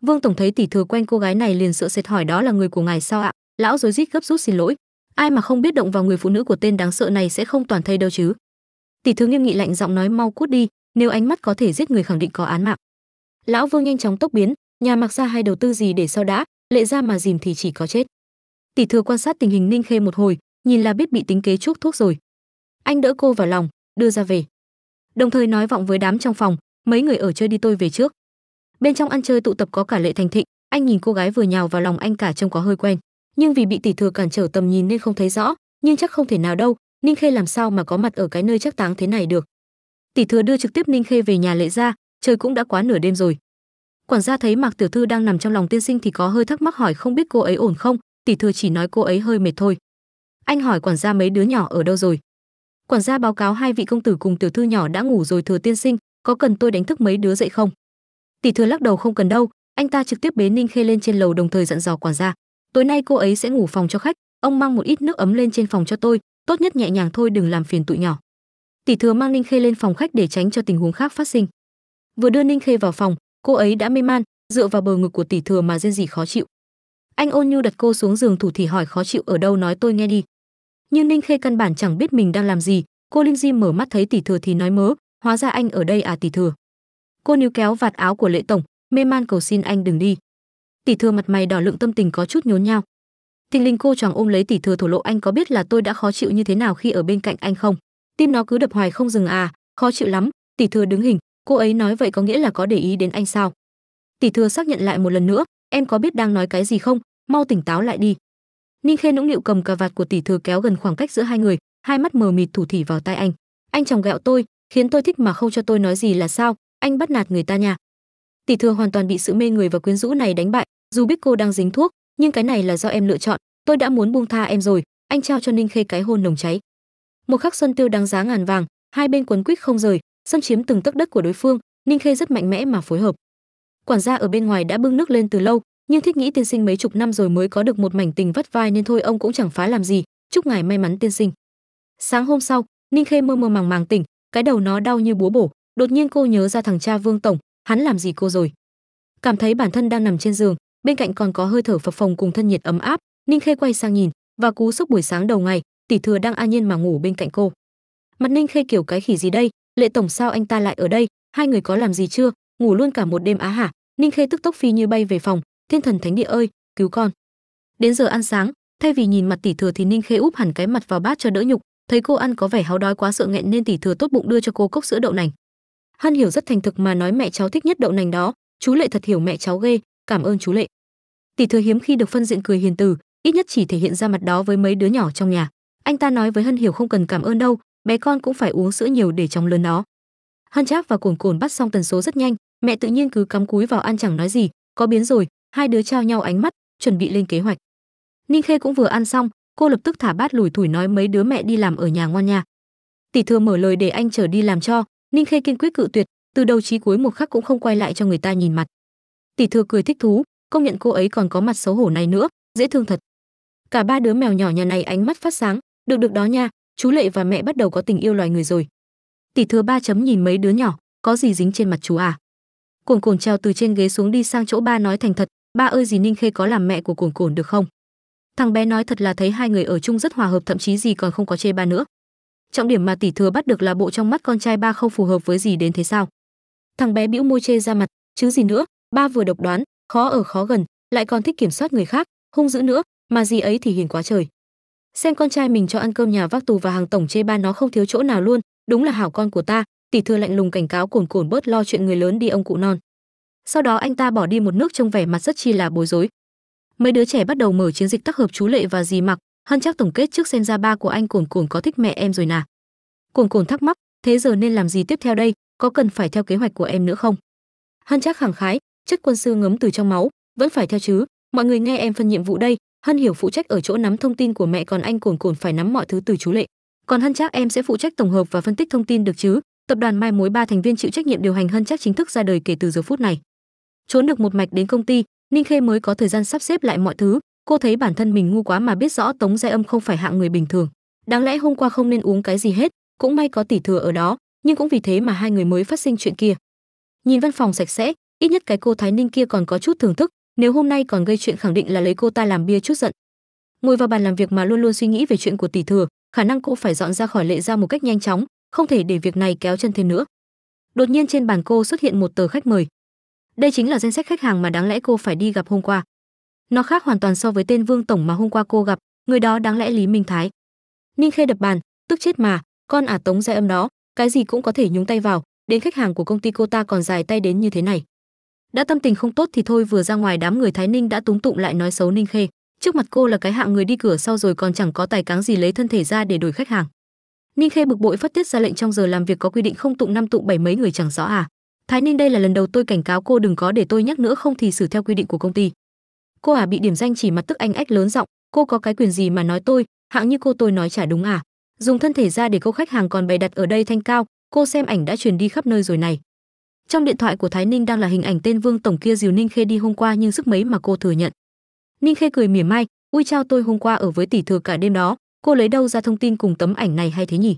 vương tổng thấy tỷ thừa quen cô gái này liền sợ sệt hỏi đó là người của ngài sao ạ lão rối rít gấp rút xin lỗi ai mà không biết động vào người phụ nữ của tên đáng sợ này sẽ không toàn thây đâu chứ tỷ thứ nghiêm nghị lạnh giọng nói mau cút đi nếu ánh mắt có thể giết người khẳng định có án mạng lão vương nhanh chóng tốc biến nhà mặc ra hai đầu tư gì để sau đã lệ ra mà dìm thì chỉ có chết tỷ thừa quan sát tình hình ninh khê một hồi nhìn là biết bị tính kế chuốc thuốc rồi anh đỡ cô vào lòng đưa ra về đồng thời nói vọng với đám trong phòng mấy người ở chơi đi tôi về trước bên trong ăn chơi tụ tập có cả lệ thành thịnh anh nhìn cô gái vừa nhào vào lòng anh cả trông có hơi quen nhưng vì bị tỷ thừa cản trở tầm nhìn nên không thấy rõ nhưng chắc không thể nào đâu ninh khê làm sao mà có mặt ở cái nơi chắc táng thế này được tỷ thừa đưa trực tiếp ninh khê về nhà lệ ra trời cũng đã quá nửa đêm rồi quản gia thấy mạc tiểu thư đang nằm trong lòng tiên sinh thì có hơi thắc mắc hỏi không biết cô ấy ổn không tỷ thừa chỉ nói cô ấy hơi mệt thôi anh hỏi quản gia mấy đứa nhỏ ở đâu rồi quản gia báo cáo hai vị công tử cùng tiểu thư nhỏ đã ngủ rồi thừa tiên sinh có cần tôi đánh thức mấy đứa dậy không tỷ thừa lắc đầu không cần đâu anh ta trực tiếp bế ninh khê lên trên lầu đồng thời dặn dò quản gia tối nay cô ấy sẽ ngủ phòng cho khách ông mang một ít nước ấm lên trên phòng cho tôi tốt nhất nhẹ nhàng thôi đừng làm phiền tụi nhỏ tỷ thừa mang ninh khê lên phòng khách để tránh cho tình huống khác phát sinh vừa đưa ninh khê vào phòng cô ấy đã mê man dựa vào bờ ngực của tỷ thừa mà rên rỉ khó chịu anh ôn nhu đặt cô xuống giường thủ thì hỏi khó chịu ở đâu nói tôi nghe đi nhưng ninh khê căn bản chẳng biết mình đang làm gì cô linh di mở mắt thấy tỷ thừa thì nói mớ hóa ra anh ở đây à tỷ thừa cô níu kéo vạt áo của lệ tổng mê man cầu xin anh đừng đi tỷ thừa mặt mày đỏ lượng tâm tình có chút nhốn nhao Thình Linh cô chàng ôm lấy tỷ thừa thổ lộ anh có biết là tôi đã khó chịu như thế nào khi ở bên cạnh anh không? Tim nó cứ đập hoài không dừng à, khó chịu lắm. Tỷ thừa đứng hình, cô ấy nói vậy có nghĩa là có để ý đến anh sao? Tỷ thừa xác nhận lại một lần nữa, em có biết đang nói cái gì không? Mau tỉnh táo lại đi. Ninh Khê nũng nịu cầm cà vạt của tỷ thừa kéo gần khoảng cách giữa hai người, hai mắt mờ mịt thủ thỉ vào tai anh. Anh chồng gẹo tôi, khiến tôi thích mà không cho tôi nói gì là sao? Anh bắt nạt người ta nha. Tỷ thừa hoàn toàn bị sự mê người và quyến rũ này đánh bại, dù biết cô đang dính thuốc, nhưng cái này là do em lựa chọn tôi đã muốn buông tha em rồi anh trao cho ninh khê cái hôn nồng cháy một khắc xuân tiêu đáng giá ngàn vàng hai bên quấn quýt không rời xâm chiếm từng tấc đất của đối phương ninh khê rất mạnh mẽ mà phối hợp quản gia ở bên ngoài đã bưng nước lên từ lâu nhưng thích nghĩ tiên sinh mấy chục năm rồi mới có được một mảnh tình vắt vai nên thôi ông cũng chẳng phá làm gì chúc ngài may mắn tiên sinh sáng hôm sau ninh khê mơ mơ màng màng tỉnh cái đầu nó đau như búa bổ đột nhiên cô nhớ ra thằng cha vương tổng hắn làm gì cô rồi cảm thấy bản thân đang nằm trên giường bên cạnh còn có hơi thở phập phồng cùng thân nhiệt ấm áp ninh khê quay sang nhìn và cú sốc buổi sáng đầu ngày tỷ thừa đang an nhiên mà ngủ bên cạnh cô mặt ninh khê kiểu cái khỉ gì đây lệ tổng sao anh ta lại ở đây hai người có làm gì chưa ngủ luôn cả một đêm á hả ninh khê tức tốc phi như bay về phòng thiên thần thánh địa ơi cứu con đến giờ ăn sáng thay vì nhìn mặt tỷ thừa thì ninh khê úp hẳn cái mặt vào bát cho đỡ nhục thấy cô ăn có vẻ háo đói quá sợ nghẹn nên tỷ thừa tốt bụng đưa cho cô cốc sữa đậu nành hân hiểu rất thành thực mà nói mẹ cháu thích nhất đậu nành đó chú lệ thật hiểu mẹ cháu ghê cảm ơn chú lệ tỷ thừa hiếm khi được phân diện cười hiền từ ít nhất chỉ thể hiện ra mặt đó với mấy đứa nhỏ trong nhà anh ta nói với hân hiểu không cần cảm ơn đâu bé con cũng phải uống sữa nhiều để chóng lớn nó hân trác và cồn cồn bắt xong tần số rất nhanh mẹ tự nhiên cứ cắm cúi vào ăn chẳng nói gì có biến rồi hai đứa trao nhau ánh mắt chuẩn bị lên kế hoạch ninh khê cũng vừa ăn xong cô lập tức thả bát lủi thủi nói mấy đứa mẹ đi làm ở nhà ngoan nha tỷ thừa mở lời để anh trở đi làm cho ninh khê kiên quyết cự tuyệt từ đầu chí cuối một khắc cũng không quay lại cho người ta nhìn mặt tỷ thừa cười thích thú công nhận cô ấy còn có mặt xấu hổ này nữa dễ thương thật cả ba đứa mèo nhỏ nhà này ánh mắt phát sáng được được đó nha chú lệ và mẹ bắt đầu có tình yêu loài người rồi tỷ thừa ba chấm nhìn mấy đứa nhỏ có gì dính trên mặt chú à cồn cồn treo từ trên ghế xuống đi sang chỗ ba nói thành thật ba ơi dì ninh khê có làm mẹ của cồn cồn được không thằng bé nói thật là thấy hai người ở chung rất hòa hợp thậm chí gì còn không có chê ba nữa trọng điểm mà tỷ thừa bắt được là bộ trong mắt con trai ba không phù hợp với gì đến thế sao thằng bé bĩu môi chê ra mặt chứ gì nữa ba vừa độc đoán khó ở khó gần lại còn thích kiểm soát người khác hung dữ nữa mà gì ấy thì hiền quá trời xem con trai mình cho ăn cơm nhà vác tù và hàng tổng chê ba nó không thiếu chỗ nào luôn đúng là hảo con của ta tỷ thưa lạnh lùng cảnh cáo cồn cồn bớt lo chuyện người lớn đi ông cụ non sau đó anh ta bỏ đi một nước trông vẻ mặt rất chi là bối rối mấy đứa trẻ bắt đầu mở chiến dịch tác hợp chú lệ và dì mặc hân chắc tổng kết trước xem ra ba của anh cồn cồn có thích mẹ em rồi nà cồn cồn thắc mắc thế giờ nên làm gì tiếp theo đây có cần phải theo kế hoạch của em nữa không hân chắc khẳng khái chất quân sư ngấm từ trong máu vẫn phải theo chứ mọi người nghe em phân nhiệm vụ đây hân hiểu phụ trách ở chỗ nắm thông tin của mẹ còn anh cồn cồn phải nắm mọi thứ từ chú lệ còn hân chắc em sẽ phụ trách tổng hợp và phân tích thông tin được chứ tập đoàn mai mối ba thành viên chịu trách nhiệm điều hành hân chắc chính thức ra đời kể từ giờ phút này trốn được một mạch đến công ty ninh khê mới có thời gian sắp xếp lại mọi thứ cô thấy bản thân mình ngu quá mà biết rõ tống gia âm không phải hạng người bình thường đáng lẽ hôm qua không nên uống cái gì hết cũng may có tỷ thừa ở đó nhưng cũng vì thế mà hai người mới phát sinh chuyện kia nhìn văn phòng sạch sẽ ít nhất cái cô thái ninh kia còn có chút thưởng thức nếu hôm nay còn gây chuyện khẳng định là lấy cô ta làm bia chút giận ngồi vào bàn làm việc mà luôn luôn suy nghĩ về chuyện của tỷ thừa khả năng cô phải dọn ra khỏi lệ ra một cách nhanh chóng không thể để việc này kéo chân thêm nữa đột nhiên trên bàn cô xuất hiện một tờ khách mời đây chính là danh sách khách hàng mà đáng lẽ cô phải đi gặp hôm qua nó khác hoàn toàn so với tên vương tổng mà hôm qua cô gặp người đó đáng lẽ lý minh thái ninh khê đập bàn tức chết mà con ả tống gia âm đó cái gì cũng có thể nhúng tay vào đến khách hàng của công ty cô ta còn dài tay đến như thế này đã tâm tình không tốt thì thôi vừa ra ngoài đám người thái ninh đã túng tụng lại nói xấu ninh khê trước mặt cô là cái hạng người đi cửa sau rồi còn chẳng có tài cáng gì lấy thân thể ra để đổi khách hàng ninh khê bực bội phát tiết ra lệnh trong giờ làm việc có quy định không tụng năm tụng bảy mấy người chẳng rõ à thái ninh đây là lần đầu tôi cảnh cáo cô đừng có để tôi nhắc nữa không thì xử theo quy định của công ty cô à bị điểm danh chỉ mặt tức anh ách lớn giọng cô có cái quyền gì mà nói tôi hạng như cô tôi nói chả đúng à dùng thân thể ra để cô khách hàng còn bày đặt ở đây thanh cao cô xem ảnh đã truyền đi khắp nơi rồi này trong điện thoại của Thái Ninh đang là hình ảnh tên Vương tổng kia dìu Ninh Khê đi hôm qua nhưng sức mấy mà cô thừa nhận. Ninh Khê cười mỉa mai, "Ui chao tôi hôm qua ở với tỷ thừa cả đêm đó, cô lấy đâu ra thông tin cùng tấm ảnh này hay thế nhỉ?"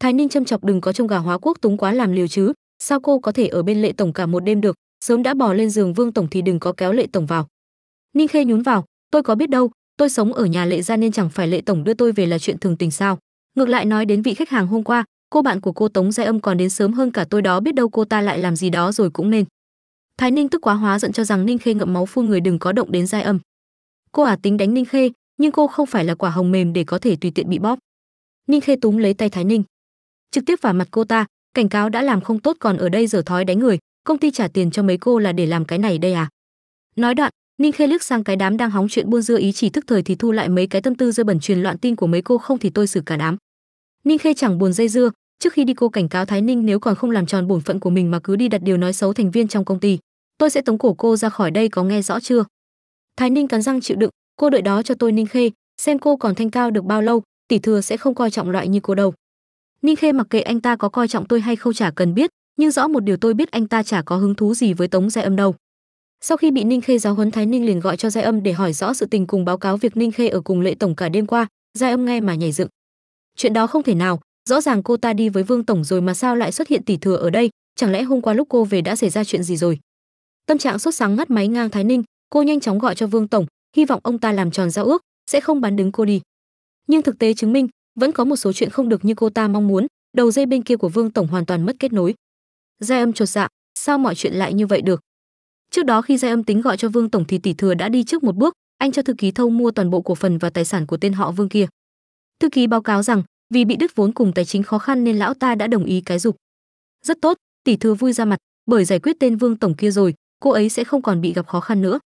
Thái Ninh châm chọc đừng có trông gà hóa quốc túng quá làm liều chứ, sao cô có thể ở bên Lệ tổng cả một đêm được, sớm đã bò lên giường Vương tổng thì đừng có kéo Lệ tổng vào. Ninh Khê nhún vào, "Tôi có biết đâu, tôi sống ở nhà Lệ gia nên chẳng phải Lệ tổng đưa tôi về là chuyện thường tình sao?" Ngược lại nói đến vị khách hàng hôm qua, cô bạn của cô Tống Giai Âm còn đến sớm hơn cả tôi đó biết đâu cô ta lại làm gì đó rồi cũng nên. Thái Ninh tức quá hóa giận cho rằng Ninh Khê ngậm máu phun người đừng có động đến Giai Âm. Cô ả à tính đánh Ninh Khê, nhưng cô không phải là quả hồng mềm để có thể tùy tiện bị bóp. Ninh Khê túm lấy tay Thái Ninh, trực tiếp vào mặt cô ta, cảnh cáo đã làm không tốt còn ở đây giờ thói đánh người, công ty trả tiền cho mấy cô là để làm cái này đây à? Nói đoạn, Ninh Khê liếc sang cái đám đang hóng chuyện buôn dưa ý chỉ thức thời thì thu lại mấy cái tâm tư rơi bẩn truyền loạn tin của mấy cô không thì tôi xử cả đám. Ninh Khê chẳng buồn dây dưa, trước khi đi cô cảnh cáo thái ninh nếu còn không làm tròn bổn phận của mình mà cứ đi đặt điều nói xấu thành viên trong công ty tôi sẽ tống cổ cô ra khỏi đây có nghe rõ chưa thái ninh cắn răng chịu đựng cô đợi đó cho tôi ninh khê xem cô còn thanh cao được bao lâu tỷ thừa sẽ không coi trọng loại như cô đâu ninh khê mặc kệ anh ta có coi trọng tôi hay không chả cần biết nhưng rõ một điều tôi biết anh ta chả có hứng thú gì với tống giai âm đâu sau khi bị ninh khê giáo huấn thái ninh liền gọi cho giai âm để hỏi rõ sự tình cùng báo cáo việc ninh khê ở cùng lệ tổng cả đêm qua giai âm nghe mà nhảy dựng chuyện đó không thể nào rõ ràng cô ta đi với vương tổng rồi mà sao lại xuất hiện tỷ thừa ở đây chẳng lẽ hôm qua lúc cô về đã xảy ra chuyện gì rồi tâm trạng sốt sáng ngắt máy ngang thái ninh cô nhanh chóng gọi cho vương tổng hy vọng ông ta làm tròn giao ước sẽ không bán đứng cô đi nhưng thực tế chứng minh vẫn có một số chuyện không được như cô ta mong muốn đầu dây bên kia của vương tổng hoàn toàn mất kết nối giai âm chột dạ sao mọi chuyện lại như vậy được trước đó khi giai âm tính gọi cho vương tổng thì tỷ thừa đã đi trước một bước anh cho thư ký thâu mua toàn bộ cổ phần và tài sản của tên họ vương kia thư ký báo cáo rằng vì bị đứt vốn cùng tài chính khó khăn nên lão ta đã đồng ý cái dục rất tốt tỷ thừa vui ra mặt bởi giải quyết tên vương tổng kia rồi cô ấy sẽ không còn bị gặp khó khăn nữa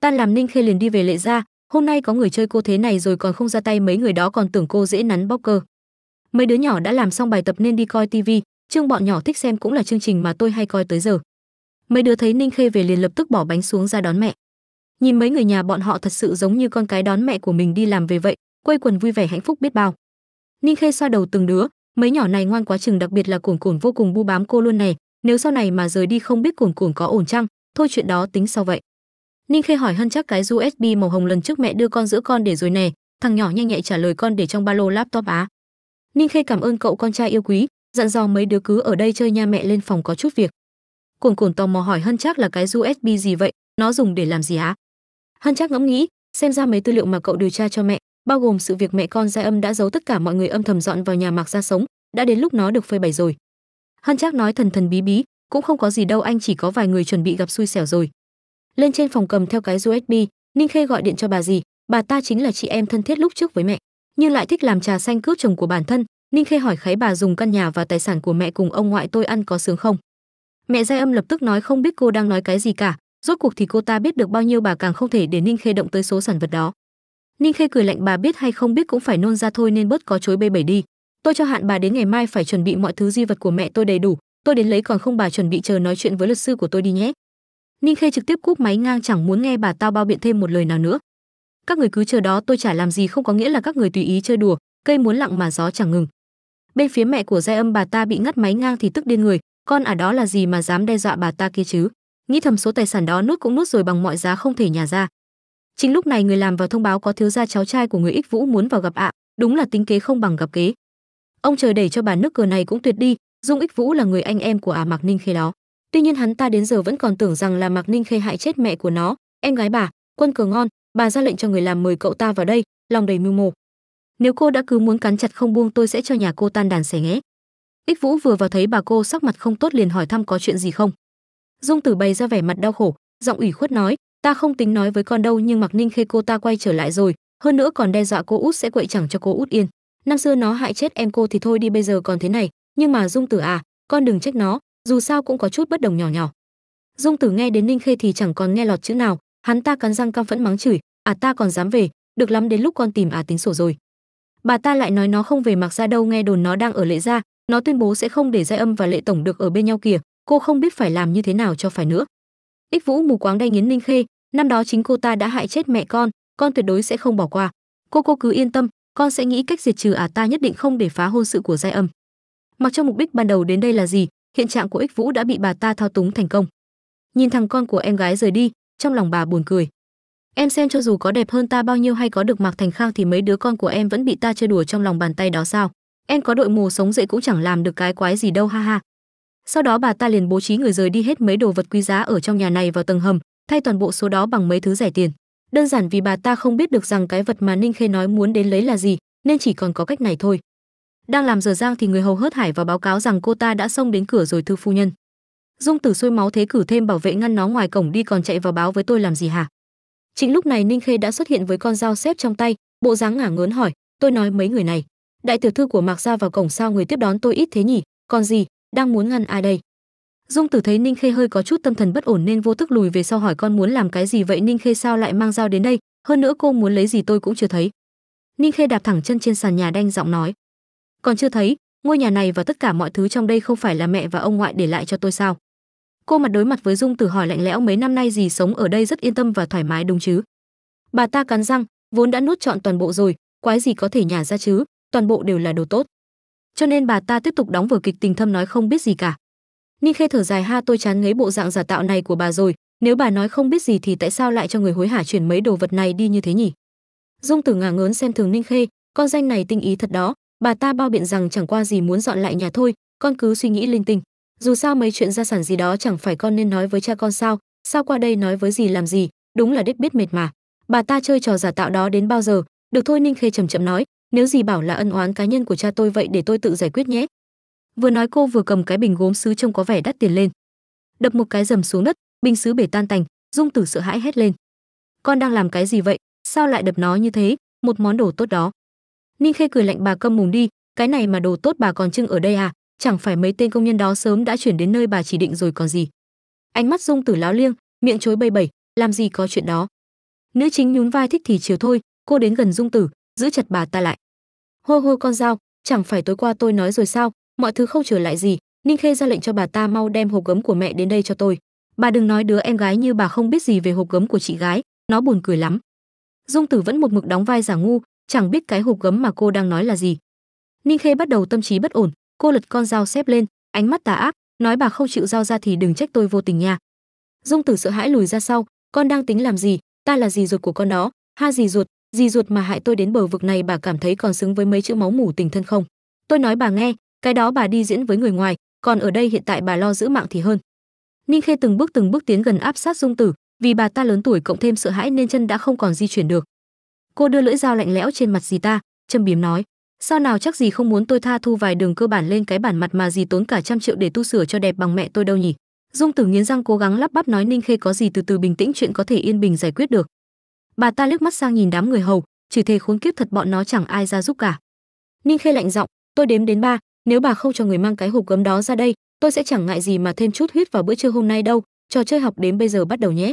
ta làm ninh khê liền đi về lệ ra hôm nay có người chơi cô thế này rồi còn không ra tay mấy người đó còn tưởng cô dễ nắn bóc cơ mấy đứa nhỏ đã làm xong bài tập nên đi coi tivi chương bọn nhỏ thích xem cũng là chương trình mà tôi hay coi tới giờ mấy đứa thấy ninh khê về liền lập tức bỏ bánh xuống ra đón mẹ nhìn mấy người nhà bọn họ thật sự giống như con cái đón mẹ của mình đi làm về vậy quây quần vui vẻ hạnh phúc biết bao ninh khê xoa đầu từng đứa mấy nhỏ này ngoan quá chừng đặc biệt là cuồn cuồn vô cùng bu bám cô luôn này nếu sau này mà rời đi không biết cuồn cuồn có ổn chăng thôi chuyện đó tính sau vậy ninh khê hỏi hân chắc cái usb màu hồng lần trước mẹ đưa con giữa con để rồi nè thằng nhỏ nhanh nhẹ trả lời con để trong ba lô laptop á ninh khê cảm ơn cậu con trai yêu quý dặn dò mấy đứa cứ ở đây chơi nha mẹ lên phòng có chút việc Cuồn cuồn tò mò hỏi hân chắc là cái usb gì vậy nó dùng để làm gì á hân chắc ngẫm nghĩ xem ra mấy tư liệu mà cậu điều tra cho mẹ bao gồm sự việc mẹ con gia âm đã giấu tất cả mọi người âm thầm dọn vào nhà mạc ra sống đã đến lúc nó được phơi bày rồi hân trác nói thần thần bí bí cũng không có gì đâu anh chỉ có vài người chuẩn bị gặp xui xẻo rồi lên trên phòng cầm theo cái usb ninh khê gọi điện cho bà gì bà ta chính là chị em thân thiết lúc trước với mẹ nhưng lại thích làm trà xanh cướp chồng của bản thân ninh khê hỏi khái bà dùng căn nhà và tài sản của mẹ cùng ông ngoại tôi ăn có sướng không mẹ gia âm lập tức nói không biết cô đang nói cái gì cả rốt cuộc thì cô ta biết được bao nhiêu bà càng không thể để ninh khê động tới số sản vật đó Ninh Khê cười lạnh bà biết hay không biết cũng phải nôn ra thôi nên bớt có chối bê bẩy đi. Tôi cho hạn bà đến ngày mai phải chuẩn bị mọi thứ di vật của mẹ tôi đầy đủ, tôi đến lấy còn không bà chuẩn bị chờ nói chuyện với luật sư của tôi đi nhé. Ninh Khê trực tiếp cúp máy ngang chẳng muốn nghe bà tao bao biện thêm một lời nào nữa. Các người cứ chờ đó tôi chả làm gì không có nghĩa là các người tùy ý chơi đùa, cây muốn lặng mà gió chẳng ngừng. Bên phía mẹ của Giai Âm bà ta bị ngắt máy ngang thì tức điên người, con ở đó là gì mà dám đe dọa bà ta kia chứ? Nghĩ thầm số tài sản đó nuốt cũng nuốt rồi bằng mọi giá không thể nhả ra, chính lúc này người làm vào thông báo có thiếu gia cháu trai của người ích vũ muốn vào gặp ạ đúng là tính kế không bằng gặp kế ông trời đẩy cho bà nước cờ này cũng tuyệt đi dung ích vũ là người anh em của ả mạc ninh khê đó tuy nhiên hắn ta đến giờ vẫn còn tưởng rằng là mạc ninh khê hại chết mẹ của nó em gái bà quân cờ ngon bà ra lệnh cho người làm mời cậu ta vào đây lòng đầy mưu mô nếu cô đã cứ muốn cắn chặt không buông tôi sẽ cho nhà cô tan đàn xẻ nghé ích vũ vừa vào thấy bà cô sắc mặt không tốt liền hỏi thăm có chuyện gì không dung tử bày ra vẻ mặt đau khổ giọng ủy khuất nói ta không tính nói với con đâu nhưng mặc ninh khê cô ta quay trở lại rồi hơn nữa còn đe dọa cô út sẽ quậy chẳng cho cô út yên năm xưa nó hại chết em cô thì thôi đi bây giờ còn thế này nhưng mà dung tử à con đừng trách nó dù sao cũng có chút bất đồng nhỏ nhỏ dung tử nghe đến ninh khê thì chẳng còn nghe lọt chữ nào hắn ta cắn răng căm phẫn mắng chửi à ta còn dám về được lắm đến lúc con tìm à tính sổ rồi bà ta lại nói nó không về mặc ra đâu nghe đồn nó đang ở lệ gia nó tuyên bố sẽ không để giai âm và lệ tổng được ở bên nhau kìa cô không biết phải làm như thế nào cho phải nữa ích vũ mù quáng đay nghiến ninh khê Năm đó chính cô ta đã hại chết mẹ con, con tuyệt đối sẽ không bỏ qua. Cô cô cứ yên tâm, con sẽ nghĩ cách diệt trừ ả à ta nhất định không để phá hôn sự của giai âm. Mặc cho mục đích ban đầu đến đây là gì, hiện trạng của Ích Vũ đã bị bà ta thao túng thành công. Nhìn thằng con của em gái rời đi, trong lòng bà buồn cười. Em xem cho dù có đẹp hơn ta bao nhiêu hay có được mặc Thành Khang thì mấy đứa con của em vẫn bị ta chơi đùa trong lòng bàn tay đó sao? Em có đội mồ sống dậy cũng chẳng làm được cái quái gì đâu ha ha. Sau đó bà ta liền bố trí người rời đi hết mấy đồ vật quý giá ở trong nhà này vào tầng hầm, thay toàn bộ số đó bằng mấy thứ rẻ tiền đơn giản vì bà ta không biết được rằng cái vật mà ninh khê nói muốn đến lấy là gì nên chỉ còn có cách này thôi đang làm giờ giang thì người hầu hớt hải và báo cáo rằng cô ta đã xông đến cửa rồi thư phu nhân dung tử sôi máu thế cử thêm bảo vệ ngăn nó ngoài cổng đi còn chạy vào báo với tôi làm gì hả chính lúc này ninh khê đã xuất hiện với con dao xếp trong tay bộ dáng ngả ngớn hỏi tôi nói mấy người này đại tiểu thư của mạc gia vào cổng sao người tiếp đón tôi ít thế nhỉ còn gì đang muốn ngăn ai đây dung tử thấy ninh khê hơi có chút tâm thần bất ổn nên vô thức lùi về sau hỏi con muốn làm cái gì vậy ninh khê sao lại mang dao đến đây hơn nữa cô muốn lấy gì tôi cũng chưa thấy ninh khê đạp thẳng chân trên sàn nhà đanh giọng nói còn chưa thấy ngôi nhà này và tất cả mọi thứ trong đây không phải là mẹ và ông ngoại để lại cho tôi sao cô mặt đối mặt với dung tử hỏi lạnh lẽo mấy năm nay gì sống ở đây rất yên tâm và thoải mái đúng chứ bà ta cắn răng vốn đã nuốt trọn toàn bộ rồi quái gì có thể nhả ra chứ toàn bộ đều là đồ tốt cho nên bà ta tiếp tục đóng vở kịch tình thâm nói không biết gì cả Ninh Khê thở dài ha tôi chán ngấy bộ dạng giả tạo này của bà rồi, nếu bà nói không biết gì thì tại sao lại cho người hối hả chuyển mấy đồ vật này đi như thế nhỉ? Dung Tử ngả ngớn xem thường Ninh Khê, con danh này tinh ý thật đó, bà ta bao biện rằng chẳng qua gì muốn dọn lại nhà thôi, con cứ suy nghĩ linh tinh. Dù sao mấy chuyện gia sản gì đó chẳng phải con nên nói với cha con sao, sao qua đây nói với gì làm gì, đúng là đếch biết mệt mà. Bà ta chơi trò giả tạo đó đến bao giờ? Được thôi Ninh Khê chậm chậm nói, nếu gì bảo là ân oán cá nhân của cha tôi vậy để tôi tự giải quyết nhé, vừa nói cô vừa cầm cái bình gốm sứ trông có vẻ đắt tiền lên đập một cái dầm xuống đất bình sứ bể tan tành dung tử sợ hãi hét lên con đang làm cái gì vậy sao lại đập nó như thế một món đồ tốt đó ninh khê cười lạnh bà câm mùng đi cái này mà đồ tốt bà còn trưng ở đây à chẳng phải mấy tên công nhân đó sớm đã chuyển đến nơi bà chỉ định rồi còn gì ánh mắt dung tử láo liêng miệng chối bầy bẩy làm gì có chuyện đó nữ chính nhún vai thích thì chiều thôi cô đến gần dung tử giữ chặt bà ta lại hô hô con dao chẳng phải tối qua tôi nói rồi sao mọi thứ không trở lại gì ninh khê ra lệnh cho bà ta mau đem hộp gấm của mẹ đến đây cho tôi bà đừng nói đứa em gái như bà không biết gì về hộp gấm của chị gái nó buồn cười lắm dung tử vẫn một mực đóng vai giả ngu chẳng biết cái hộp gấm mà cô đang nói là gì ninh khê bắt đầu tâm trí bất ổn cô lật con dao xếp lên ánh mắt tà ác nói bà không chịu dao ra thì đừng trách tôi vô tình nha dung tử sợ hãi lùi ra sau con đang tính làm gì ta là gì ruột của con đó ha gì ruột gì ruột mà hại tôi đến bờ vực này bà cảm thấy còn xứng với mấy chữ máu mủ tình thân không tôi nói bà nghe cái đó bà đi diễn với người ngoài còn ở đây hiện tại bà lo giữ mạng thì hơn ninh khê từng bước từng bước tiến gần áp sát dung tử vì bà ta lớn tuổi cộng thêm sợ hãi nên chân đã không còn di chuyển được cô đưa lưỡi dao lạnh lẽo trên mặt dì ta châm biếm nói sao nào chắc gì không muốn tôi tha thu vài đường cơ bản lên cái bản mặt mà dì tốn cả trăm triệu để tu sửa cho đẹp bằng mẹ tôi đâu nhỉ dung tử nghiến răng cố gắng lắp bắp nói ninh khê có gì từ từ bình tĩnh chuyện có thể yên bình giải quyết được bà ta liếc mắt sang nhìn đám người hầu chỉ thề khốn kiếp thật bọn nó chẳng ai ra giúp cả ninh khê lạnh giọng tôi đếm đến ba nếu bà không cho người mang cái hộp gấm đó ra đây tôi sẽ chẳng ngại gì mà thêm chút huyết vào bữa trưa hôm nay đâu trò chơi học đến bây giờ bắt đầu nhé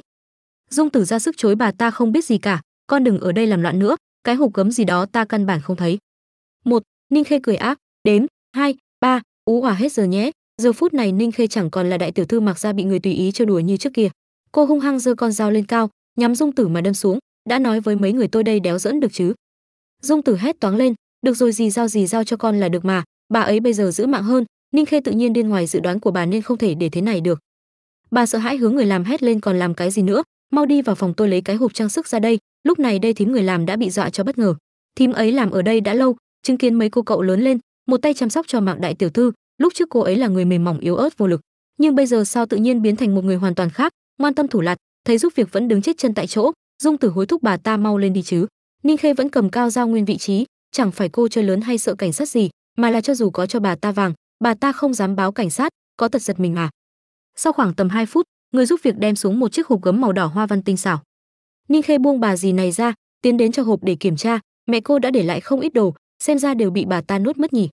dung tử ra sức chối bà ta không biết gì cả con đừng ở đây làm loạn nữa cái hộp gấm gì đó ta căn bản không thấy một ninh khê cười ác đến hai ba ú hòa hết giờ nhé giờ phút này ninh khê chẳng còn là đại tiểu thư mặc ra bị người tùy ý chơi đùa như trước kia cô hung hăng giơ con dao lên cao nhắm dung tử mà đâm xuống đã nói với mấy người tôi đây đéo dẫn được chứ dung tử hét toáng lên được rồi gì giao gì giao cho con là được mà bà ấy bây giờ giữ mạng hơn ninh khê tự nhiên điên ngoài dự đoán của bà nên không thể để thế này được bà sợ hãi hướng người làm hét lên còn làm cái gì nữa mau đi vào phòng tôi lấy cái hộp trang sức ra đây lúc này đây thím người làm đã bị dọa cho bất ngờ thím ấy làm ở đây đã lâu chứng kiến mấy cô cậu lớn lên một tay chăm sóc cho mạng đại tiểu thư lúc trước cô ấy là người mềm mỏng yếu ớt vô lực nhưng bây giờ sao tự nhiên biến thành một người hoàn toàn khác ngoan tâm thủ lặt thấy giúp việc vẫn đứng chết chân tại chỗ dung tử hối thúc bà ta mau lên đi chứ ninh khê vẫn cầm cao dao nguyên vị trí chẳng phải cô chơi lớn hay sợ cảnh sát gì mà là cho dù có cho bà ta vàng bà ta không dám báo cảnh sát có thật giật mình à? sau khoảng tầm 2 phút người giúp việc đem xuống một chiếc hộp gấm màu đỏ hoa văn tinh xảo ninh khê buông bà gì này ra tiến đến cho hộp để kiểm tra mẹ cô đã để lại không ít đồ xem ra đều bị bà ta nuốt mất nhỉ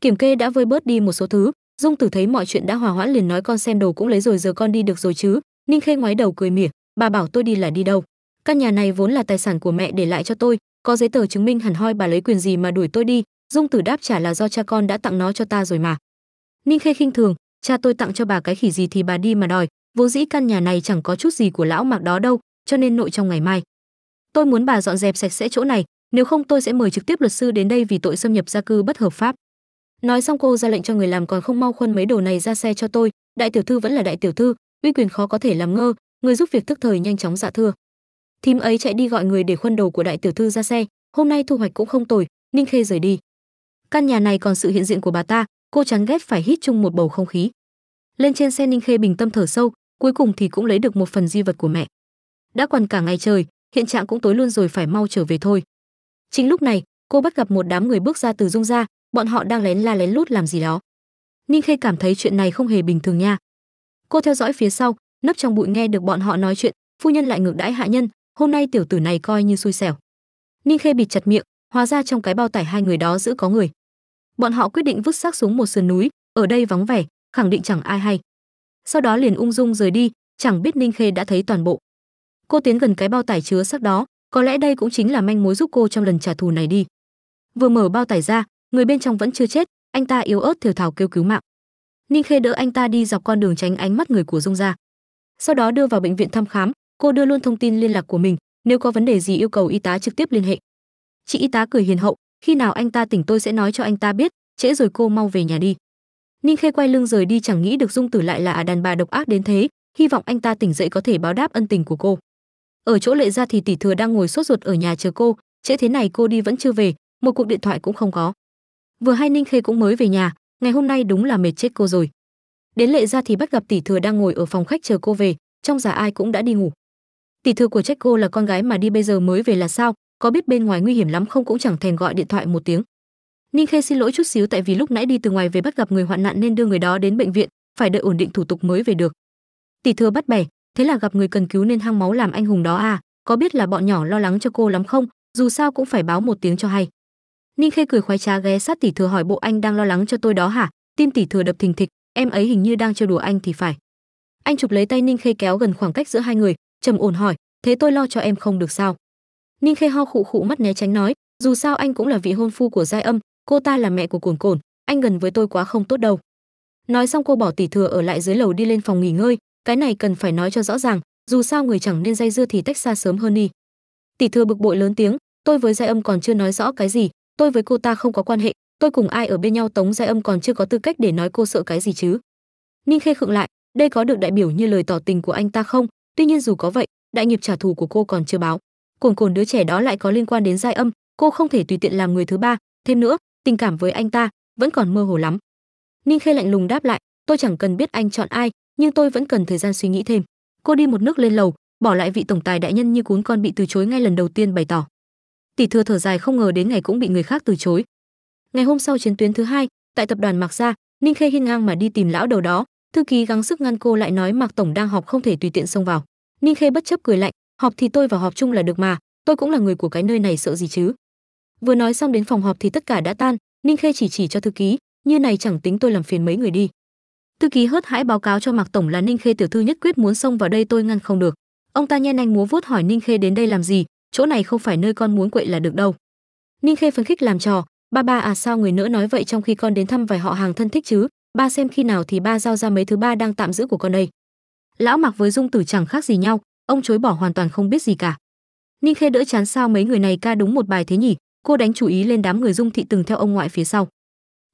kiểm kê đã vơi bớt đi một số thứ dung tử thấy mọi chuyện đã hòa hoãn liền nói con xem đồ cũng lấy rồi giờ con đi được rồi chứ ninh khê ngoái đầu cười mỉa bà bảo tôi đi là đi đâu căn nhà này vốn là tài sản của mẹ để lại cho tôi có giấy tờ chứng minh hẳn hoi bà lấy quyền gì mà đuổi tôi đi dung tử đáp trả là do cha con đã tặng nó cho ta rồi mà ninh khê khinh thường cha tôi tặng cho bà cái khỉ gì thì bà đi mà đòi Vô dĩ căn nhà này chẳng có chút gì của lão mạc đó đâu cho nên nội trong ngày mai tôi muốn bà dọn dẹp sạch sẽ chỗ này nếu không tôi sẽ mời trực tiếp luật sư đến đây vì tội xâm nhập gia cư bất hợp pháp nói xong cô ra lệnh cho người làm còn không mau khuân mấy đồ này ra xe cho tôi đại tiểu thư vẫn là đại tiểu thư uy quyền khó có thể làm ngơ người giúp việc tức thời nhanh chóng dạ thưa thím ấy chạy đi gọi người để khuân đồ của đại tiểu thư ra xe hôm nay thu hoạch cũng không tồi ninh khê rời đi căn nhà này còn sự hiện diện của bà ta cô chán ghét phải hít chung một bầu không khí lên trên xe ninh khê bình tâm thở sâu cuối cùng thì cũng lấy được một phần di vật của mẹ đã quằn cả ngày trời hiện trạng cũng tối luôn rồi phải mau trở về thôi chính lúc này cô bắt gặp một đám người bước ra từ dung ra bọn họ đang lén la lén lút làm gì đó ninh khê cảm thấy chuyện này không hề bình thường nha cô theo dõi phía sau nấp trong bụi nghe được bọn họ nói chuyện phu nhân lại ngược đãi hạ nhân hôm nay tiểu tử này coi như xui xẻo ninh khê bịt chặt miệng hóa ra trong cái bao tải hai người đó giữ có người bọn họ quyết định vứt xác xuống một sườn núi ở đây vắng vẻ khẳng định chẳng ai hay sau đó liền ung dung rời đi chẳng biết ninh khê đã thấy toàn bộ cô tiến gần cái bao tải chứa xác đó có lẽ đây cũng chính là manh mối giúp cô trong lần trả thù này đi vừa mở bao tải ra người bên trong vẫn chưa chết anh ta yếu ớt thều thào kêu cứu mạng ninh khê đỡ anh ta đi dọc con đường tránh ánh mắt người của dung ra sau đó đưa vào bệnh viện thăm khám cô đưa luôn thông tin liên lạc của mình nếu có vấn đề gì yêu cầu y tá trực tiếp liên hệ chị y tá cười hiền hậu khi nào anh ta tỉnh tôi sẽ nói cho anh ta biết trễ rồi cô mau về nhà đi ninh khê quay lưng rời đi chẳng nghĩ được dung tử lại là à đàn bà độc ác đến thế hy vọng anh ta tỉnh dậy có thể báo đáp ân tình của cô ở chỗ lệ ra thì tỷ thừa đang ngồi sốt ruột ở nhà chờ cô trễ thế này cô đi vẫn chưa về một cuộc điện thoại cũng không có vừa hay ninh khê cũng mới về nhà ngày hôm nay đúng là mệt chết cô rồi đến lệ ra thì bắt gặp tỷ thừa đang ngồi ở phòng khách chờ cô về trong giả ai cũng đã đi ngủ tỷ thừa của trách cô là con gái mà đi bây giờ mới về là sao có biết bên ngoài nguy hiểm lắm không cũng chẳng thèm gọi điện thoại một tiếng ninh khê xin lỗi chút xíu tại vì lúc nãy đi từ ngoài về bắt gặp người hoạn nạn nên đưa người đó đến bệnh viện phải đợi ổn định thủ tục mới về được tỷ thừa bắt bẻ thế là gặp người cần cứu nên hăng máu làm anh hùng đó à có biết là bọn nhỏ lo lắng cho cô lắm không dù sao cũng phải báo một tiếng cho hay ninh khê cười khoái trá ghé sát tỷ thừa hỏi bộ anh đang lo lắng cho tôi đó hả tim tỷ thừa đập thình thịch em ấy hình như đang chơi đùa anh thì phải anh chụp lấy tay ninh khê kéo gần khoảng cách giữa hai người trầm ổn hỏi thế tôi lo cho em không được sao ninh khê ho khụ khụ mắt né tránh nói dù sao anh cũng là vị hôn phu của giai âm cô ta là mẹ của cồn cồn anh gần với tôi quá không tốt đâu nói xong cô bỏ tỷ thừa ở lại dưới lầu đi lên phòng nghỉ ngơi cái này cần phải nói cho rõ ràng dù sao người chẳng nên dây dưa thì tách xa sớm hơn đi tỷ thừa bực bội lớn tiếng tôi với giai âm còn chưa nói rõ cái gì tôi với cô ta không có quan hệ tôi cùng ai ở bên nhau tống giai âm còn chưa có tư cách để nói cô sợ cái gì chứ ninh khê khựng lại đây có được đại biểu như lời tỏ tình của anh ta không tuy nhiên dù có vậy đại nghiệp trả thù của cô còn chưa báo cồn cồn đứa trẻ đó lại có liên quan đến giai âm cô không thể tùy tiện làm người thứ ba thêm nữa tình cảm với anh ta vẫn còn mơ hồ lắm ninh khê lạnh lùng đáp lại tôi chẳng cần biết anh chọn ai nhưng tôi vẫn cần thời gian suy nghĩ thêm cô đi một nước lên lầu bỏ lại vị tổng tài đại nhân như cuốn con bị từ chối ngay lần đầu tiên bày tỏ tỷ thừa thở dài không ngờ đến ngày cũng bị người khác từ chối ngày hôm sau chiến tuyến thứ hai tại tập đoàn mạc gia ninh khê hiên ngang mà đi tìm lão đầu đó thư ký gắng sức ngăn cô lại nói mạc tổng đang họp không thể tùy tiện xông vào ninh khê bất chấp cười lạnh họp thì tôi vào họp chung là được mà tôi cũng là người của cái nơi này sợ gì chứ vừa nói xong đến phòng họp thì tất cả đã tan ninh khê chỉ chỉ cho thư ký như này chẳng tính tôi làm phiền mấy người đi thư ký hớt hãi báo cáo cho mạc tổng là ninh khê tiểu thư nhất quyết muốn xông vào đây tôi ngăn không được ông ta nhen anh múa vuốt hỏi ninh khê đến đây làm gì chỗ này không phải nơi con muốn quậy là được đâu ninh khê phấn khích làm trò ba ba à sao người nỡ nói vậy trong khi con đến thăm vài họ hàng thân thích chứ ba xem khi nào thì ba giao ra mấy thứ ba đang tạm giữ của con đây lão mạc với dung tử chẳng khác gì nhau ông chối bỏ hoàn toàn không biết gì cả ninh khê đỡ chán sao mấy người này ca đúng một bài thế nhỉ cô đánh chú ý lên đám người dung thị từng theo ông ngoại phía sau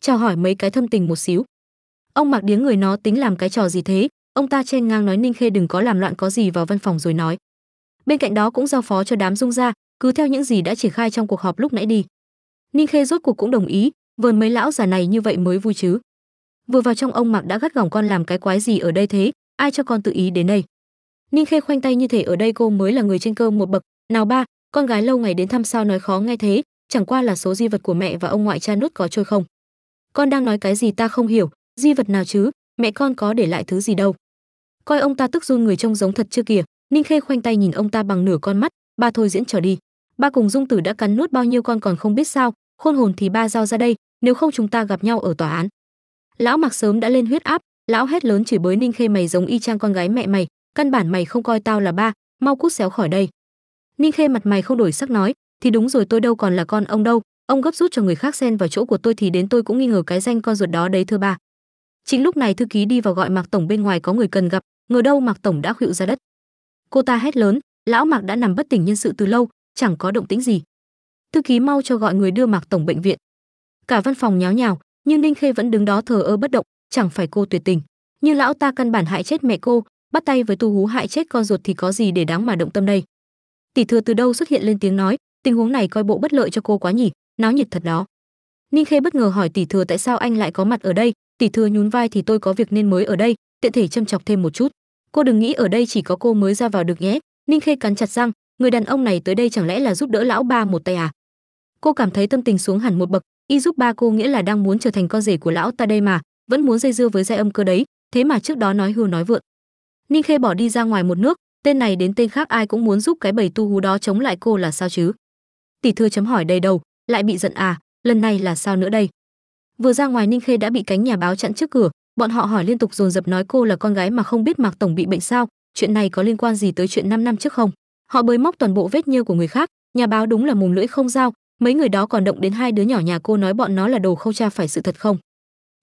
chào hỏi mấy cái thâm tình một xíu ông mặc điếng người nó tính làm cái trò gì thế ông ta chen ngang nói ninh khê đừng có làm loạn có gì vào văn phòng rồi nói bên cạnh đó cũng giao phó cho đám dung ra cứ theo những gì đã triển khai trong cuộc họp lúc nãy đi ninh khê rốt cuộc cũng đồng ý vườn mấy lão già này như vậy mới vui chứ vừa vào trong ông mặc đã gắt gỏng con làm cái quái gì ở đây thế ai cho con tự ý đến đây ninh khê khoanh tay như thể ở đây cô mới là người trên cơ một bậc nào ba con gái lâu ngày đến thăm sao nói khó nghe thế chẳng qua là số di vật của mẹ và ông ngoại cha nút có trôi không con đang nói cái gì ta không hiểu di vật nào chứ mẹ con có để lại thứ gì đâu coi ông ta tức run người trông giống thật chưa kìa ninh khê khoanh tay nhìn ông ta bằng nửa con mắt ba thôi diễn trò đi ba cùng dung tử đã cắn nuốt bao nhiêu con còn không biết sao khôn hồn thì ba giao ra đây nếu không chúng ta gặp nhau ở tòa án lão mặc sớm đã lên huyết áp lão hét lớn chửi bới ninh khê mày giống y chang con gái mẹ mày căn bản mày không coi tao là ba mau cút xéo khỏi đây ninh khê mặt mày không đổi sắc nói thì đúng rồi tôi đâu còn là con ông đâu ông gấp rút cho người khác xen vào chỗ của tôi thì đến tôi cũng nghi ngờ cái danh con ruột đó đấy thưa bà chính lúc này thư ký đi vào gọi mạc tổng bên ngoài có người cần gặp ngờ đâu mạc tổng đã khuỵu ra đất cô ta hét lớn lão mạc đã nằm bất tỉnh nhân sự từ lâu chẳng có động tĩnh gì thư ký mau cho gọi người đưa mạc tổng bệnh viện cả văn phòng nháo nhào nhưng ninh khê vẫn đứng đó thờ ơ bất động chẳng phải cô tuyệt tình nhưng lão ta căn bản hại chết mẹ cô bắt tay với tu hú hại chết con ruột thì có gì để đáng mà động tâm đây tỷ thừa từ đâu xuất hiện lên tiếng nói tình huống này coi bộ bất lợi cho cô quá nhỉ náo nhiệt thật đó ninh khê bất ngờ hỏi tỷ thừa tại sao anh lại có mặt ở đây tỷ thừa nhún vai thì tôi có việc nên mới ở đây tiện thể châm chọc thêm một chút cô đừng nghĩ ở đây chỉ có cô mới ra vào được nhé ninh khê cắn chặt răng người đàn ông này tới đây chẳng lẽ là giúp đỡ lão ba một tay à cô cảm thấy tâm tình xuống hẳn một bậc y giúp ba cô nghĩa là đang muốn trở thành con rể của lão ta đây mà vẫn muốn dây dưa với giai âm cơ đấy thế mà trước đó nói hưu nói vượn ninh khê bỏ đi ra ngoài một nước tên này đến tên khác ai cũng muốn giúp cái bầy tu hú đó chống lại cô là sao chứ tỷ thưa chấm hỏi đầy đầu lại bị giận à lần này là sao nữa đây vừa ra ngoài ninh khê đã bị cánh nhà báo chặn trước cửa bọn họ hỏi liên tục dồn dập nói cô là con gái mà không biết mạc tổng bị bệnh sao chuyện này có liên quan gì tới chuyện 5 năm trước không họ bới móc toàn bộ vết nhơ của người khác nhà báo đúng là mồm lưỡi không dao mấy người đó còn động đến hai đứa nhỏ nhà cô nói bọn nó là đồ khâu cha phải sự thật không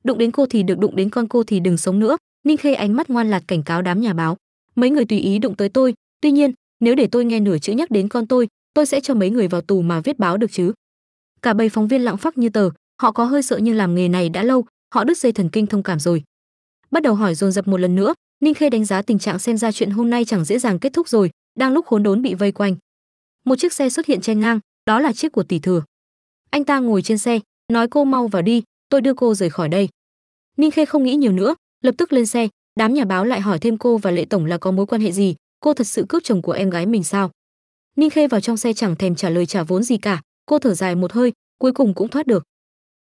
đụng đến cô thì được đụng đến con cô thì đừng sống nữa ninh khê ánh mắt ngoan lạt cảnh cáo đám nhà báo mấy người tùy ý đụng tới tôi tuy nhiên nếu để tôi nghe nửa chữ nhắc đến con tôi tôi sẽ cho mấy người vào tù mà viết báo được chứ cả bầy phóng viên lặng phắc như tờ họ có hơi sợ nhưng làm nghề này đã lâu họ đứt dây thần kinh thông cảm rồi bắt đầu hỏi dồn dập một lần nữa ninh khê đánh giá tình trạng xem ra chuyện hôm nay chẳng dễ dàng kết thúc rồi đang lúc khốn đốn bị vây quanh một chiếc xe xuất hiện chen ngang đó là chiếc của tỷ thừa anh ta ngồi trên xe nói cô mau vào đi tôi đưa cô rời khỏi đây ninh khê không nghĩ nhiều nữa lập tức lên xe đám nhà báo lại hỏi thêm cô và lệ tổng là có mối quan hệ gì cô thật sự cướp chồng của em gái mình sao ninh khê vào trong xe chẳng thèm trả lời trả vốn gì cả cô thở dài một hơi cuối cùng cũng thoát được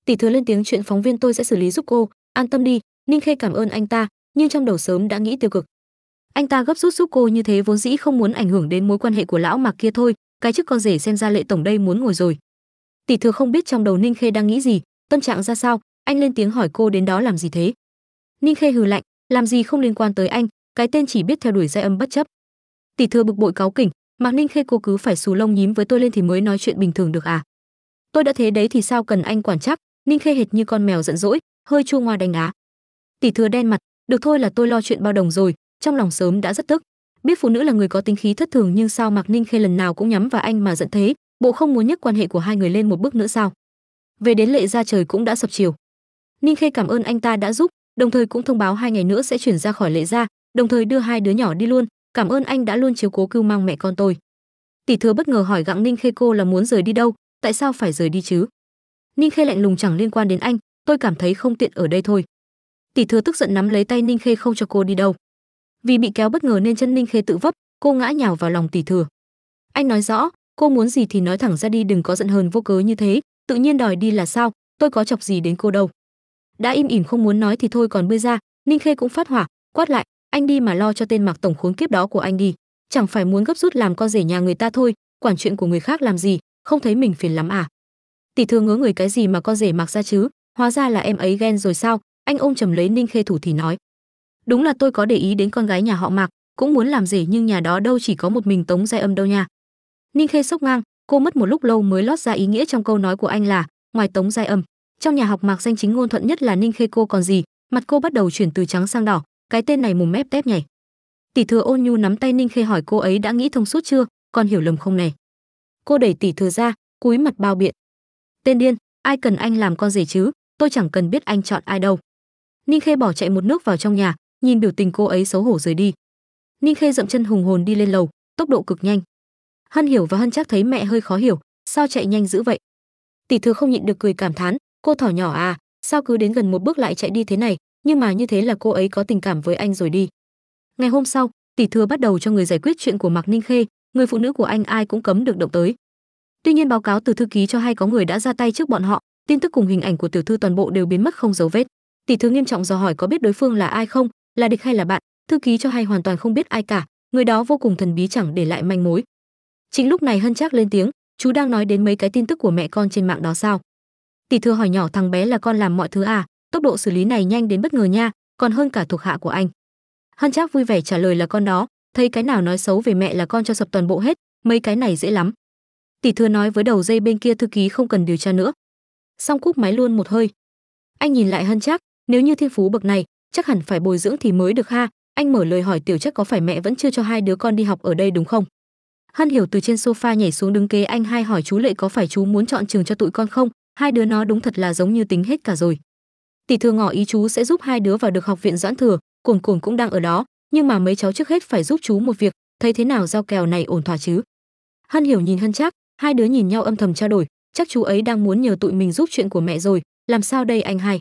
tỷ thừa lên tiếng chuyện phóng viên tôi sẽ xử lý giúp cô an tâm đi ninh khê cảm ơn anh ta nhưng trong đầu sớm đã nghĩ tiêu cực anh ta gấp rút giúp cô như thế vốn dĩ không muốn ảnh hưởng đến mối quan hệ của lão mạc kia thôi cái chức con rể xem ra lệ tổng đây muốn ngồi rồi tỷ thừa không biết trong đầu ninh khê đang nghĩ gì tâm trạng ra sao anh lên tiếng hỏi cô đến đó làm gì thế Ninh Khê hừ lạnh, làm gì không liên quan tới anh, cái tên chỉ biết theo đuổi giai âm bất chấp. Tỷ thừa bực bội cáo kỉnh, Mạc Ninh Khê cô cứ phải xù lông nhím với tôi lên thì mới nói chuyện bình thường được à? Tôi đã thế đấy thì sao cần anh quản chắc? Ninh Khê hệt như con mèo giận dỗi, hơi chua ngoa đánh á. Tỷ thừa đen mặt, được thôi là tôi lo chuyện bao đồng rồi, trong lòng sớm đã rất tức. Biết phụ nữ là người có tính khí thất thường nhưng sao Mạc Ninh Khê lần nào cũng nhắm vào anh mà giận thế, bộ không muốn nhấc quan hệ của hai người lên một bước nữa sao? Về đến lệ ra trời cũng đã sập chiều. Ninh Khê cảm ơn anh ta đã giúp, đồng thời cũng thông báo hai ngày nữa sẽ chuyển ra khỏi lệ gia, đồng thời đưa hai đứa nhỏ đi luôn, cảm ơn anh đã luôn chiếu cố cưu mang mẹ con tôi. Tỷ thừa bất ngờ hỏi gặng Ninh Khê cô là muốn rời đi đâu, tại sao phải rời đi chứ? Ninh Khê lạnh lùng chẳng liên quan đến anh, tôi cảm thấy không tiện ở đây thôi. Tỷ thừa tức giận nắm lấy tay Ninh Khê không cho cô đi đâu. Vì bị kéo bất ngờ nên chân Ninh Khê tự vấp, cô ngã nhào vào lòng tỷ thừa. Anh nói rõ, cô muốn gì thì nói thẳng ra đi đừng có giận hờn vô cớ như thế, tự nhiên đòi đi là sao, tôi có chọc gì đến cô đâu đã im ỉm không muốn nói thì thôi còn bươi ra ninh khê cũng phát hỏa quát lại anh đi mà lo cho tên mặc tổng khốn kiếp đó của anh đi chẳng phải muốn gấp rút làm con rể nhà người ta thôi quản chuyện của người khác làm gì không thấy mình phiền lắm à tỷ thường ngứa người cái gì mà con rể mặc ra chứ hóa ra là em ấy ghen rồi sao anh ôm chầm lấy ninh khê thủ thì nói đúng là tôi có để ý đến con gái nhà họ mạc cũng muốn làm rể nhưng nhà đó đâu chỉ có một mình tống giai âm đâu nha ninh khê sốc ngang cô mất một lúc lâu mới lót ra ý nghĩa trong câu nói của anh là ngoài tống giai âm trong nhà học mạc danh chính ngôn thuận nhất là ninh khê cô còn gì mặt cô bắt đầu chuyển từ trắng sang đỏ cái tên này mồm mép tép nhảy tỷ thừa ôn nhu nắm tay ninh khê hỏi cô ấy đã nghĩ thông suốt chưa còn hiểu lầm không này cô đẩy tỷ thừa ra cúi mặt bao biện tên điên ai cần anh làm con rể chứ tôi chẳng cần biết anh chọn ai đâu ninh khê bỏ chạy một nước vào trong nhà nhìn biểu tình cô ấy xấu hổ rời đi ninh khê dậm chân hùng hồn đi lên lầu tốc độ cực nhanh hân hiểu và hân chắc thấy mẹ hơi khó hiểu sao chạy nhanh dữ vậy tỷ thừa không nhịn được cười cảm thán cô thỏ nhỏ à sao cứ đến gần một bước lại chạy đi thế này nhưng mà như thế là cô ấy có tình cảm với anh rồi đi ngày hôm sau tỷ thừa bắt đầu cho người giải quyết chuyện của mạc ninh khê người phụ nữ của anh ai cũng cấm được động tới tuy nhiên báo cáo từ thư ký cho hay có người đã ra tay trước bọn họ tin tức cùng hình ảnh của tiểu thư toàn bộ đều biến mất không dấu vết tỷ thừa nghiêm trọng dò hỏi có biết đối phương là ai không là địch hay là bạn thư ký cho hay hoàn toàn không biết ai cả người đó vô cùng thần bí chẳng để lại manh mối chính lúc này hân trác lên tiếng chú đang nói đến mấy cái tin tức của mẹ con trên mạng đó sao tỷ thừa hỏi nhỏ thằng bé là con làm mọi thứ à tốc độ xử lý này nhanh đến bất ngờ nha còn hơn cả thuộc hạ của anh hân chắc vui vẻ trả lời là con đó thấy cái nào nói xấu về mẹ là con cho sập toàn bộ hết mấy cái này dễ lắm tỷ thừa nói với đầu dây bên kia thư ký không cần điều tra nữa xong cúp máy luôn một hơi anh nhìn lại hân chắc nếu như thiên phú bậc này chắc hẳn phải bồi dưỡng thì mới được ha anh mở lời hỏi tiểu chắc có phải mẹ vẫn chưa cho hai đứa con đi học ở đây đúng không hân hiểu từ trên sofa nhảy xuống đứng kế anh hai hỏi chú lệ có phải chú muốn chọn trường cho tụi con không hai đứa nó đúng thật là giống như tính hết cả rồi tỷ thừa ngỏ ý chú sẽ giúp hai đứa vào được học viện doãn thừa cuồn cồn cũng đang ở đó nhưng mà mấy cháu trước hết phải giúp chú một việc thấy thế nào giao kèo này ổn thỏa chứ hân hiểu nhìn hân chắc hai đứa nhìn nhau âm thầm trao đổi chắc chú ấy đang muốn nhờ tụi mình giúp chuyện của mẹ rồi làm sao đây anh hai